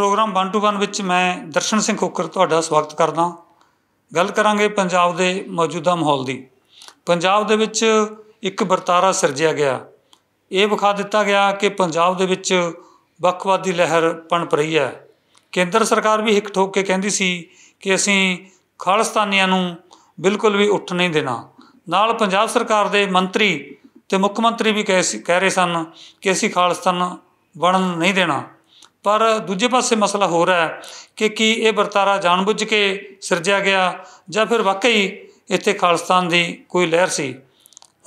programme 1 to 1 ਵਿੱਚ ਮੈਂ ਦਰਸ਼ਨ ਸਿੰਘ ਖੋਕਰ ਤੁਹਾਡਾ ਸਵਾਗਤ ਕਰਦਾ ਗੱਲ ਕਰਾਂਗੇ ਪੰਜਾਬ ਦੇ ਮੌਜੂਦਾ ਮਾਹੌਲ ਦੀ ਪੰਜਾਬ ਦੇ ਵਿੱਚ ਇੱਕ ਵਰਤਾਰਾ ਸਿਰਜਿਆ ਗਿਆ ਇਹ ਵਿਖਾ ਦਿੱਤਾ ਗਿਆ ਕਿ ਪੰਜਾਬ ਦੇ ਵਿੱਚ ਵੱਖਵਾਦੀ ਲਹਿਰ ਪਣਪ ਰਹੀ ਹੈ ਕੇਂਦਰ ਸਰਕਾਰ ਵੀ ਇੱਕ ਠੋਕ ਕੇ ਕਹਿੰਦੀ ਸੀ ਕਿ ਅਸੀਂ ਖਾਲਸਤਾਨੀਆਂ ਨੂੰ ਬਿਲਕੁਲ ਵੀ ਉੱਠ ਨਹੀਂ ਦੇਣਾ ਨਾਲ ਪੰਜਾਬ ਸਰਕਾਰ ਦੇ ਮੰਤਰੀ ਤੇ ਮੁੱਖ ਮੰਤਰੀ ਵੀ ਕਹਿ ਰਹੇ ਸਨ ਕਿ ਅਸੀਂ ਖਾਲਸਤਾਨ ਬਣਨ ਨਹੀਂ ਦੇਣਾ ਪਰ ਦੂਜੇ ਪਾਸੇ ਮਸਲਾ ਹੋ ਹੈ ਕਿ ਕੀ ਇਹ ਵਰਤਾਰਾ ਜਾਣਬੁੱਝ ਕੇ ਸਿਰਜਿਆ ਗਿਆ ਜਾਂ ਫਿਰ ਵਾਕਈ ਇੱਥੇ ਖਾਲਸਤਾਨ ਦੀ ਕੋਈ ਲਹਿਰ ਸੀ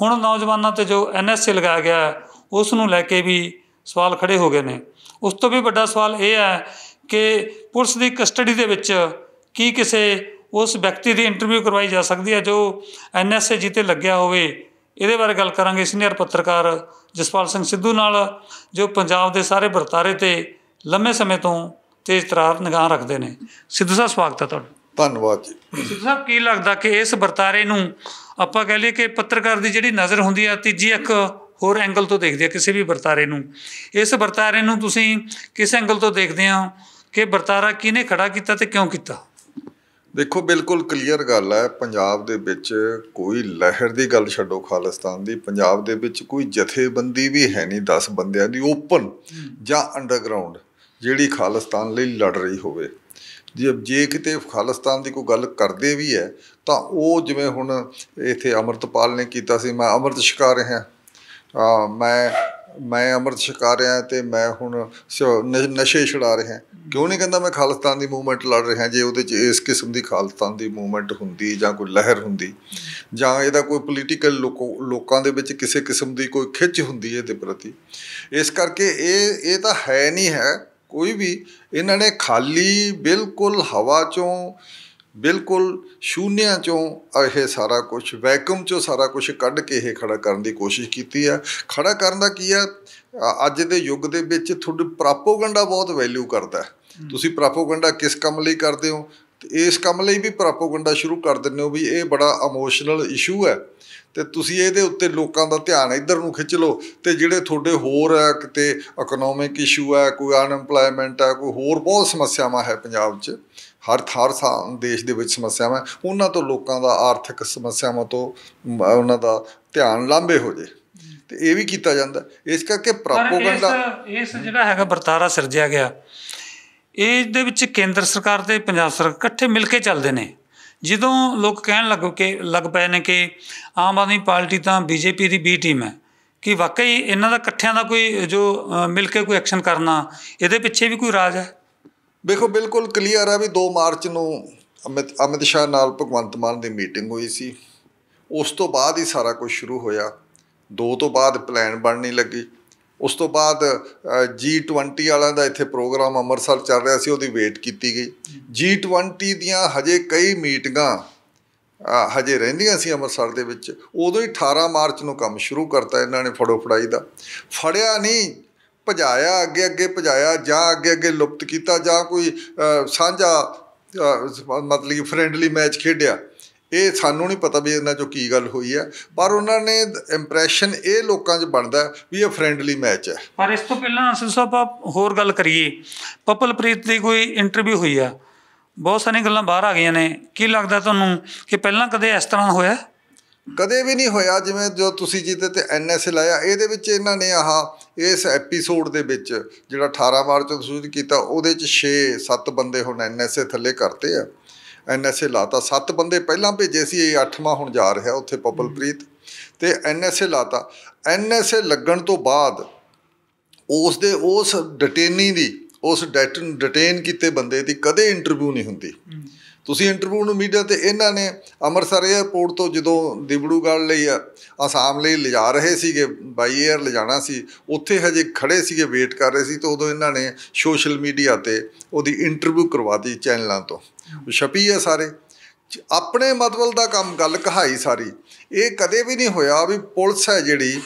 ਹੁਣ ਨੌਜਵਾਨਾਂ ਤੇ ਜੋ ਐਨਐਸਏ ਲਗਾਇਆ ਗਿਆ ਉਸ ਨੂੰ ਲੈ ਕੇ ਵੀ ਸਵਾਲ ਖੜੇ ਹੋ ਗਏ ਨੇ ਉਸ ਤੋਂ ਵੀ ਵੱਡਾ ਸਵਾਲ ਇਹ ਹੈ ਕਿ ਪੁਲਿਸ ਦੀ ਕਸਟਡੀ ਦੇ ਵਿੱਚ ਕੀ ਕਿਸੇ ਉਸ ਵਿਅਕਤੀ ਦੀ ਇੰਟਰਵਿਊ ਕਰਵਾਈ ਜਾ ਸਕਦੀ ਹੈ ਜੋ ਐਨਐਸਏ ਜਿੱਤੇ ਲੱਗਿਆ ਹੋਵੇ ਇਹਦੇ ਬਾਰੇ ਗੱਲ ਕਰਾਂਗੇ ਸੀਨੀਅਰ ਪੱਤਰਕਾਰ ਜਸਪਾਲ ਸਿੰਘ ਸਿੱਧੂ ਨਾਲ ਜੋ ਪੰਜਾਬ ਦੇ ਸਾਰੇ ਵਰਤਾਰੇ ਤੇ ਲੰਮੇ ਸਮੇਂ ਤੋਂ ਤੇਜ਼ ਤਰਾਰ ਨਿਗਾਹ ਰੱਖਦੇ ਨੇ ਸਿੱਧੂ ਸਾਹਿਬ ਸਵਾਗਤ ਹੈ ਤੁਹਾਡਾ ਧੰਨਵਾਦ ਜੀ ਸਿੱਧੂ ਸਾਹਿਬ ਕੀ ਲੱਗਦਾ ਕਿ ਇਸ ਵਰਤਾਰੇ ਨੂੰ ਆਪਾਂ ਕਹ ਲਈਏ ਕਿ ਪੱਤਰਕਾਰ ਦੀ ਜਿਹੜੀ ਨਜ਼ਰ ਹੁੰਦੀ ਆ ਤੀਜੀ ਇੱਕ ਹੋਰ ਐਂਗਲ ਤੋਂ ਦੇਖਦੇ ਆ ਕਿਸੇ ਵੀ ਵਰਤਾਰੇ ਨੂੰ ਇਸ ਵਰਤਾਰੇ ਨੂੰ ਤੁਸੀਂ ਕਿਸ ਐਂਗਲ ਤੋਂ ਦੇਖਦੇ ਆ ਕਿ ਵਰਤਾਰਾ ਕਿਹਨੇ ਖੜਾ ਕੀਤਾ ਤੇ ਕਿਉਂ ਕੀਤਾ ਦੇਖੋ ਬਿਲਕੁਲ ਕਲੀਅਰ ਗੱਲ ਹੈ ਪੰਜਾਬ ਦੇ ਵਿੱਚ ਕੋਈ ਲਹਿਰ ਦੀ ਗੱਲ ਛੱਡੋ ਖਾਲਿਸਤਾਨ ਦੀ ਪੰਜਾਬ ਦੇ ਵਿੱਚ ਕੋਈ ਜਥੇਬੰਦੀ ਵੀ ਹੈ ਨਹੀਂ 10 ਬੰਦਿਆਂ ਦੀ ਓਪਨ ਜਾਂ ਅੰਡਰਗਰਾਉਂਡ ਜਿਹੜੀ ਖਾਲਿਸਤਾਨ ਲਈ ਲੜ ਰਹੀ ਹੋਵੇ ਜੇ ਜੇ ਕਿਤੇ ਖਾਲਿਸਤਾਨ ਦੀ ਕੋਈ ਗੱਲ ਕਰਦੇ ਵੀ ਹੈ ਤਾਂ ਉਹ ਜਿਵੇਂ ਹੁਣ ਇੱਥੇ ਅਮਰਤਪਾਲ ਨੇ ਕੀਤਾ ਸੀ ਮੈਂ ਅਮਰਤ ਸ਼ਿਕਾਰ ਰਿਹਾ ਮੈਂ ਮੈਂ ਅਮਰਤ ਸ਼ਿਕਾਰ ਰਿਹਾ ਤੇ ਮੈਂ ਹੁਣ ਨਸ਼ੇ ਛੁਡਾ ਰਿਹਾ ਕਿਉਂ ਨਹੀਂ ਕਹਿੰਦਾ ਮੈਂ ਖਾਲਿਸਤਾਨ ਦੀ ਮੂਵਮੈਂਟ ਲੜ ਰਿਹਾ ਜੇ ਉਹਦੇ 'ਚ ਇਸ ਕਿਸਮ ਦੀ ਖਾਲਿਸਤਾਨ ਦੀ ਮੂਵਮੈਂਟ ਹੁੰਦੀ ਜਾਂ ਕੋਈ ਲਹਿਰ ਹੁੰਦੀ ਜਾਂ ਇਹਦਾ ਕੋਈ ਪੋਲੀਟੀਕਲ ਲੋਕਾਂ ਦੇ ਵਿੱਚ ਕਿਸੇ ਕਿਸਮ ਦੀ ਕੋਈ ਖਿੱਚ ਹੁੰਦੀ ਹੈ ਦੇ ਪ੍ਰਤੀ ਇਸ ਕਰਕੇ ਇਹ ਇਹ ਤਾਂ ਹੈ ਨਹੀਂ ਹੈ ਕੋਈ ਵੀ ਇਹਨਾਂ ਨੇ ਖਾਲੀ ਬਿਲਕੁਲ ਹਵਾ ਚੋਂ ਬਿਲਕੁਲ ਸ਼ੂਨਿਆਂ ਚੋਂ ਇਹ ਸਾਰਾ ਕੁਝ ਵੈਕੂਮ ਚੋਂ ਸਾਰਾ ਕੁਝ ਕੱਢ ਕੇ ਇਹ ਖੜਾ ਕਰਨ ਦੀ ਕੋਸ਼ਿਸ਼ ਕੀਤੀ ਆ ਖੜਾ ਕਰਨ ਦਾ ਕੀ ਆ ਅੱਜ ਦੇ ਯੁੱਗ ਦੇ ਵਿੱਚ ਤੁਹਾਡੇ ਪ੍ਰਾਪੋਗੈਂਡਾ ਬਹੁਤ ਵੈਲਿਊ ਕਰਦਾ ਤੁਸੀਂ ਪ੍ਰਾਪੋਗੈਂਡਾ ਕਿਸ ਕੰਮ ਲਈ ਕਰਦੇ ਹੋ ਇਸ ਕੰਮ ਲਈ ਵੀ ਪ੍ਰੋਪਗੈਂਡਾ ਸ਼ੁਰੂ ਕਰ ਦਿੰਦੇ ਹੋ ਵੀ ਇਹ ਬੜਾ ਇਮੋਸ਼ਨਲ ਇਸ਼ੂ ਹੈ ਤੇ ਤੁਸੀਂ ਇਹਦੇ ਉੱਤੇ ਲੋਕਾਂ ਦਾ ਧਿਆਨ ਇੱਧਰ ਨੂੰ ਖਿੱਚ ਲਓ ਤੇ ਜਿਹੜੇ ਤੁਹਾਡੇ ਹੋਰ ਹੈ ਕਿਤੇ ਇਕਨੋਮਿਕ ਇਸ਼ੂ ਹੈ ਕੋਈ ਅਨਐਮਪਲੋਇਮੈਂਟ ਹੈ ਕੋਈ ਹੋਰ ਬਹੁਤ ਸਮੱਸਿਆਵਾਂ ਹੈ ਪੰਜਾਬ 'ਚ ਹਰ ਥਾਰ ਸਾ ਦੇਸ਼ ਦੇ ਵਿੱਚ ਸਮੱਸਿਆਵਾਂ ਉਹਨਾਂ ਤੋਂ ਲੋਕਾਂ ਦਾ ਆਰਥਿਕ ਸਮੱਸਿਆਵਾਂ ਤੋਂ ਉਹਨਾਂ ਦਾ ਧਿਆਨ ਲਾਂਬੇ ਹੋ ਜੇ ਤੇ ਇਹ ਵੀ ਕੀਤਾ ਜਾਂਦਾ ਇਸ ਕਰਕੇ ਪ੍ਰੋਪਗੈਂਡਾ ਇਸ ਜਿਹੜਾ ਹੈਗਾ ਵਰਤਾਰਾ ਸਿਰਜਿਆ ਗਿਆ ਇਸ ਦੇ ਵਿੱਚ ਕੇਂਦਰ ਸਰਕਾਰ ਤੇ ਪੰਜਾਬ ਸਰਕਾਰ ਇਕੱਠੇ ਮਿਲ ਕੇ ਚੱਲਦੇ ਨੇ ਜਦੋਂ ਲੋਕ ਕਹਿਣ ਲੱਗ ਕੇ ਲੱਗ ਪਏ ਨੇ ਕਿ ਆਮ ਆਦਮੀ ਪਾਰਟੀ ਤਾਂ ਬੀਜੇਪੀ ਦੀ ਬੀ ਟੀਮ ਹੈ ਕਿ ਵਾਕਈ ਇਹਨਾਂ ਦਾ ਇਕੱਠਿਆਂ ਦਾ ਕੋਈ ਜੋ ਮਿਲ ਕੇ ਕੋਈ ਐਕਸ਼ਨ ਕਰਨਾ ਇਹਦੇ ਪਿੱਛੇ ਵੀ ਕੋਈ ਰਾਜ ਹੈ ਵੇਖੋ ਬਿਲਕੁਲ ਕਲੀਅਰ ਆ ਵੀ 2 ਮਾਰਚ ਨੂੰ ਅਮਿਤ ਅਮਿਤ ਸ਼ਾਹ ਨਾਲ ਭਗਵੰਤ ਮਾਨ ਦੀ ਮੀਟਿੰਗ ਹੋਈ ਸੀ ਉਸ ਤੋਂ ਬਾਅਦ ਹੀ ਸਾਰਾ ਕੁਝ ਸ਼ੁਰੂ ਹੋਇਆ 2 ਤੋਂ ਬਾਅਦ ਪਲਾਨ ਬਣਨੀ ਲੱਗੀ ਉਸ ਤੋਂ ਬਾਅਦ G20 ਵਾਲਿਆਂ ਦਾ ਇੱਥੇ ਪ੍ਰੋਗਰਾਮ ਅੰਮ੍ਰਿਤਸਰ ਚੱਲ ਰਿਹਾ ਸੀ ਉਹਦੀ ਵੇਟ ਕੀਤੀ ਗਈ G20 ਦੀਆਂ ਹਜੇ ਕਈ ਮੀਟਿੰਗਾਂ ਹਜੇ ਰਹਿੰਦੀਆਂ ਸੀ ਅੰਮ੍ਰਿਤਸਰ ਦੇ ਵਿੱਚ ਉਦੋਂ ਹੀ 18 ਮਾਰਚ ਨੂੰ ਕੰਮ ਸ਼ੁਰੂ ਕਰਤਾ ਇਹਨਾਂ ਨੇ ਫੜੋ ਫੜਾਈ ਦਾ ਫੜਿਆ ਨਹੀਂ ਭਜਾਇਆ ਅੱਗੇ ਅੱਗੇ ਭਜਾਇਆ ਜਾਂ ਅੱਗੇ ਅੱਗੇ ਲੁਪਤ ਕੀਤਾ ਜਾਂ ਕੋਈ ਸਾਂਝਾ ਮਤਲਬ ਕਿ ਫ੍ਰੈਂਡਲੀ ਮੈਚ ਖੇਡਿਆ ਇਹ ਸਾਨੂੰ ਨਹੀਂ ਪਤਾ ਵੀ ਇਹਨਾਂ ਚੋਂ ਕੀ ਗੱਲ ਹੋਈ ਹੈ ਪਰ ਉਹਨਾਂ ਨੇ ਇੰਪ੍ਰੈਸ਼ਨ ਇਹ ਲੋਕਾਂ 'ਚ ਬਣਦਾ ਵੀ ਇਹ ਫ੍ਰੈਂਡਲੀ ਮੈਚ ਹੈ ਪਰ ਇਸ ਤੋਂ ਪਹਿਲਾਂ ਅਸਲ ਸਾਹਿਬ ਆਪ ਹੋਰ ਗੱਲ ਕਰੀਏ ਪਪਲਪ੍ਰੀਤ ਦੀ ਕੋਈ ਇੰਟਰਵਿਊ ਹੋਈ ਆ ਬਹੁਤ ਸਾਰੀਆਂ ਗੱਲਾਂ ਬਾਹਰ ਆ ਗਈਆਂ ਨੇ ਕੀ ਲੱਗਦਾ ਤੁਹਾਨੂੰ ਕਿ ਪਹਿਲਾਂ ਕਦੇ ਇਸ ਤਰ੍ਹਾਂ ਹੋਇਆ ਕਦੇ ਵੀ ਨਹੀਂ ਹੋਇਆ ਜਿਵੇਂ ਜੋ ਤੁਸੀਂ ਜਿੱਤੇ ਤੇ ਐਨਐਸ ਲਾਇਆ ਇਹਦੇ ਵਿੱਚ ਇਹਨਾਂ ਨੇ ਆਹ ਇਸ ਐਪੀਸੋਡ ਦੇ ਵਿੱਚ ਜਿਹੜਾ 18 ਮਾਰਚ ਨੂੰ ਸੂਚਿਤ ਕੀਤਾ ਉਹਦੇ ਵਿੱਚ 6 7 ਬੰਦੇ ਹੁਣ ਐਨਐਸਏ ਥੱਲੇ ਕਰਤੇ ਆ ਐਨਐਸਏ ਲਾਤਾ ਸੱਤ ਬੰਦੇ ਪਹਿਲਾਂ ਭੇਜੇ ਸੀ ਇਹ ਅੱਠਵਾਂ ਹੁਣ ਜਾ ਰਿਹਾ ਉੱਥੇ ਪਪਲਪ੍ਰੀਤ ਤੇ ਐਨਐਸਏ ਲਾਤਾ ਐਨਐਸਏ ਲੱਗਣ ਤੋਂ ਬਾਅਦ ਉਸ ਦੇ ਉਸ ਡਿਟੇਨੀ ਦੀ ਉਸ ਡਿਟੇਨ ਕੀਤੇ ਬੰਦੇ ਦੀ ਕਦੇ ਇੰਟਰਵਿਊ ਨਹੀਂ ਹੁੰਦੀ ਤੁਸੀਂ ਇੰਟਰਵਿਊ ਨੂੰ ਮੀਡੀਆ ਤੇ ਇਹਨਾਂ ਨੇ ਅੰਮ੍ਰਿਤਸਰ 에ਅਰਪੋਰਟ ਤੋਂ ਜਦੋਂ ਦਿਬੜੂਗੜ੍ਹ ਲਈ ਆਸਾਮ ਲਈ ਲਿਜਾ ਰਹੇ ਸੀਗੇ ਬਾਈ 에ਅਰ ਲਿਜਾਣਾ ਸੀ ਉੱਥੇ ਹਜੇ ਖੜੇ ਸੀਗੇ ਵੇਟ ਕਰ ਰਹੇ ਸੀ ਤੇ ਉਦੋਂ ਇਹਨਾਂ ਨੇ ਸੋਸ਼ਲ ਮੀਡੀਆ ਤੇ ਉਹਦੀ ਇੰਟਰਵਿਊ ਕਰਵਾਤੀ ਚੈਨਲਾਂ ਤੋਂ ਛਪੀ ਆ ਸਾਰੇ ਆਪਣੇ ਮਤਵਲ ਦਾ ਕੰਮ ਗੱਲ ਕਹਾਈ ਸਾਰੀ ਇਹ ਕਦੇ ਵੀ ਨਹੀਂ ਹੋਇਆ ਵੀ ਪੁਲਿਸ ਹੈ ਜਿਹੜੀ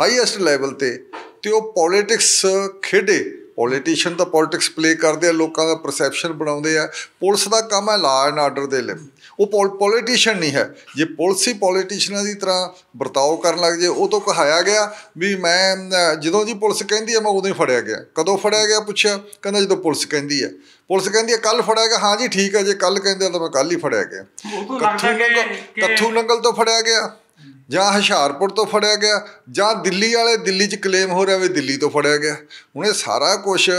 ਹਾਈਐਸਟ ਲੈਵਲ ਤੇ ਤੇ ਉਹ ਪੋਲਿਟਿਕਸ ਖੇਡੇ ਪੋਲੀਟੀਸ਼ੀਅਨ ਤਾਂ ਪੋਲਿਟਿਕਸ ਪਲੇ ਕਰਦੇ ਆ ਲੋਕਾਂ ਦਾ ਪਰਸੈਪਸ਼ਨ ਬਣਾਉਂਦੇ ਆ ਪੁਲਿਸ ਦਾ ਕੰਮ ਹੈ ਲਾ ਐਂਡ ਆਰਡਰ ਦੇ ਲਈ ਉਹ ਪੋਲੀਟੀਸ਼ੀਅਨ ਨਹੀਂ ਹੈ ਜੇ ਪੁਲਿਸ ਹੀ ਪੋਲੀਟੀਸ਼ੀਅਨਾਂ ਦੀ ਤਰ੍ਹਾਂ ਵਰਤਾਓ ਕਰਨ ਲੱਗ ਜੇ ਉਹ ਤੋਂ ਕਹਾਇਆ ਗਿਆ ਵੀ ਮੈਂ ਜਦੋਂ ਜੀ ਪੁਲਿਸ ਕਹਿੰਦੀ ਹੈ ਮੈਂ ਉਦੋਂ ਹੀ ਫੜਿਆ ਗਿਆ ਕਦੋਂ ਫੜਿਆ ਗਿਆ ਪੁੱਛਿਆ ਕਹਿੰਦਾ ਜਦੋਂ ਪੁਲਿਸ ਕਹਿੰਦੀ ਹੈ ਪੁਲਿਸ ਕਹਿੰਦੀ ਹੈ ਕੱਲ ਫੜਿਆ ਗਿਆ ਹਾਂ ਜੀ ਠੀਕ ਹੈ ਜੇ ਕੱਲ ਕਹਿੰਦੇ ਤਾਂ ਮੈਂ ਕੱਲ ਹੀ ਫੜਿਆ ਗਿਆ ਕੱਥੂ ਨੰਗਲ ਤੋਂ ਫੜਿਆ ਗਿਆ ਜਾਂ ਹਸ਼ਾਰਪੁਰ ਤੋਂ ਫੜਿਆ ਗਿਆ ਜਾਂ ਦਿੱਲੀ ਵਾਲੇ ਦਿੱਲੀ 'ਚ ਕਲੇਮ ਹੋ ਰਿਹਾ ਵੀ ਦਿੱਲੀ ਤੋਂ ਫੜਿਆ ਗਿਆ ਹੁਣ ਇਹ ਸਾਰਾ ਕੁਝ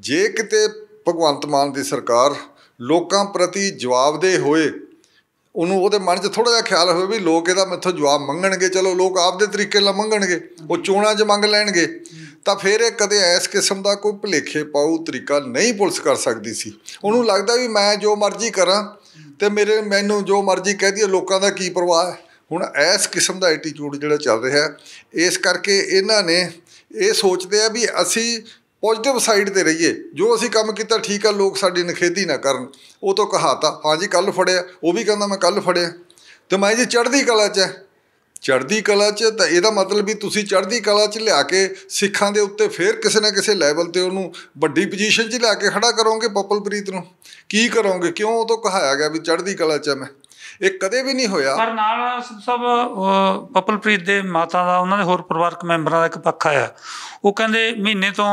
ਜੇ ਕਿਤੇ ਭਗਵੰਤ ਮਾਨ ਦੀ ਸਰਕਾਰ ਲੋਕਾਂ ਪ੍ਰਤੀ ਜਵਾਬਦੇ ਹੋਏ ਉਹਨੂੰ ਉਹਦੇ ਮਨ 'ਚ ਥੋੜਾ ਜਿਹਾ ਖਿਆਲ ਹੋਵੇ ਵੀ ਲੋਕ ਇਹਦਾ ਮੈਥੋਂ ਜਵਾਬ ਮੰਗਣਗੇ ਚਲੋ ਲੋਕ ਆਪਦੇ ਤਰੀਕੇ ਨਾਲ ਮੰਗਣਗੇ ਉਹ ਚੋਣਾਂ 'ਚ ਮੰਗ ਲੈਣਗੇ ਤਾਂ ਫਿਰ ਇਹ ਕਦੇ ਇਸ ਕਿਸਮ ਦਾ ਕੋਈ ਭਲੇਖੇ ਪਾਉ ਤਰੀਕਾ ਨਹੀਂ ਪੁਲਿਸ ਕਰ ਸਕਦੀ ਸੀ ਉਹਨੂੰ ਲੱਗਦਾ ਵੀ ਮੈਂ ਜੋ ਮਰਜ਼ੀ ਕਰਾਂ ਤੇ ਮੇਰੇ ਮੈਨੂੰ ਜੋ ਮਰਜ਼ੀ ਕਹਿ ਦਈਏ ਲੋਕਾਂ ਦਾ ਕੀ ਪਰਵਾਹ ਹੈ ਹੁਣ ਇਸ ਕਿਸਮ ਦਾ ਐਟੀਟਿਊਡ ਜਿਹੜਾ ਚੱਲ ਰਿਹਾ ਇਸ ਕਰਕੇ ਇਹਨਾਂ ਨੇ ਇਹ ਸੋਚਦੇ ਆ ਵੀ ਅਸੀਂ ਪੋਜ਼ਿਟਿਵ ਸਾਈਡ ਤੇ ਰਹੀਏ ਜੋ ਅਸੀਂ ਕੰਮ ਕੀਤਾ ਠੀਕ ਆ ਲੋਕ ਸਾਡੀ ਨਖੇਦੀ ਨਾ ਕਰਨ ਉਹ ਤੋਂ ਕਹਾਤਾ ਹਾਂਜੀ ਕੱਲ ਫੜਿਆ ਉਹ ਵੀ ਕਹਿੰਦਾ ਮੈਂ ਕੱਲ ਫੜਿਆ ਤੇ ਮੈਂ ਜੀ ਚੜ੍ਹਦੀ ਕਲਾ 'ਚ ਚੜ੍ਹਦੀ ਕਲਾ 'ਚ ਤਾਂ ਇਹਦਾ ਮਤਲਬ ਵੀ ਤੁਸੀਂ ਚੜ੍ਹਦੀ ਕਲਾ 'ਚ ਲਿਆ ਕੇ ਸਿੱਖਾਂ ਦੇ ਉੱਤੇ ਫੇਰ ਕਿਸੇ ਨਾ ਕਿਸੇ ਲੈਵਲ ਤੇ ਉਹਨੂੰ ਵੱਡੀ ਪੋਜੀਸ਼ਨ 'ਚ ਲਿਆ ਕੇ ਖੜਾ ਕਰੋਗੇ ਪਪਲਪ੍ਰੀਤ ਨੂੰ ਕੀ ਕਰੋਗੇ ਕਿਉਂ ਉਹ ਤੋਂ ਕਹਾਇਆ ਗਿਆ ਵੀ ਚੜ੍ਹਦੀ ਕਲਾ 'ਚ ਮੈਂ ਇਹ ਕਦੇ ਵੀ ਨਹੀਂ ਹੋਇਆ ਪਰ ਨਾਲ ਸਭ ਪਪਲਪ੍ਰੀਤ ਦੇ ਮਾਤਾ ਦਾ ਉਹਨਾਂ ਦੇ ਹੋਰ ਪਰਿਵਾਰਕ ਮੈਂਬਰਾਂ ਦਾ ਇੱਕ ਪੱਖ ਆਇਆ ਉਹ ਕਹਿੰਦੇ ਮਹੀਨੇ ਤੋਂ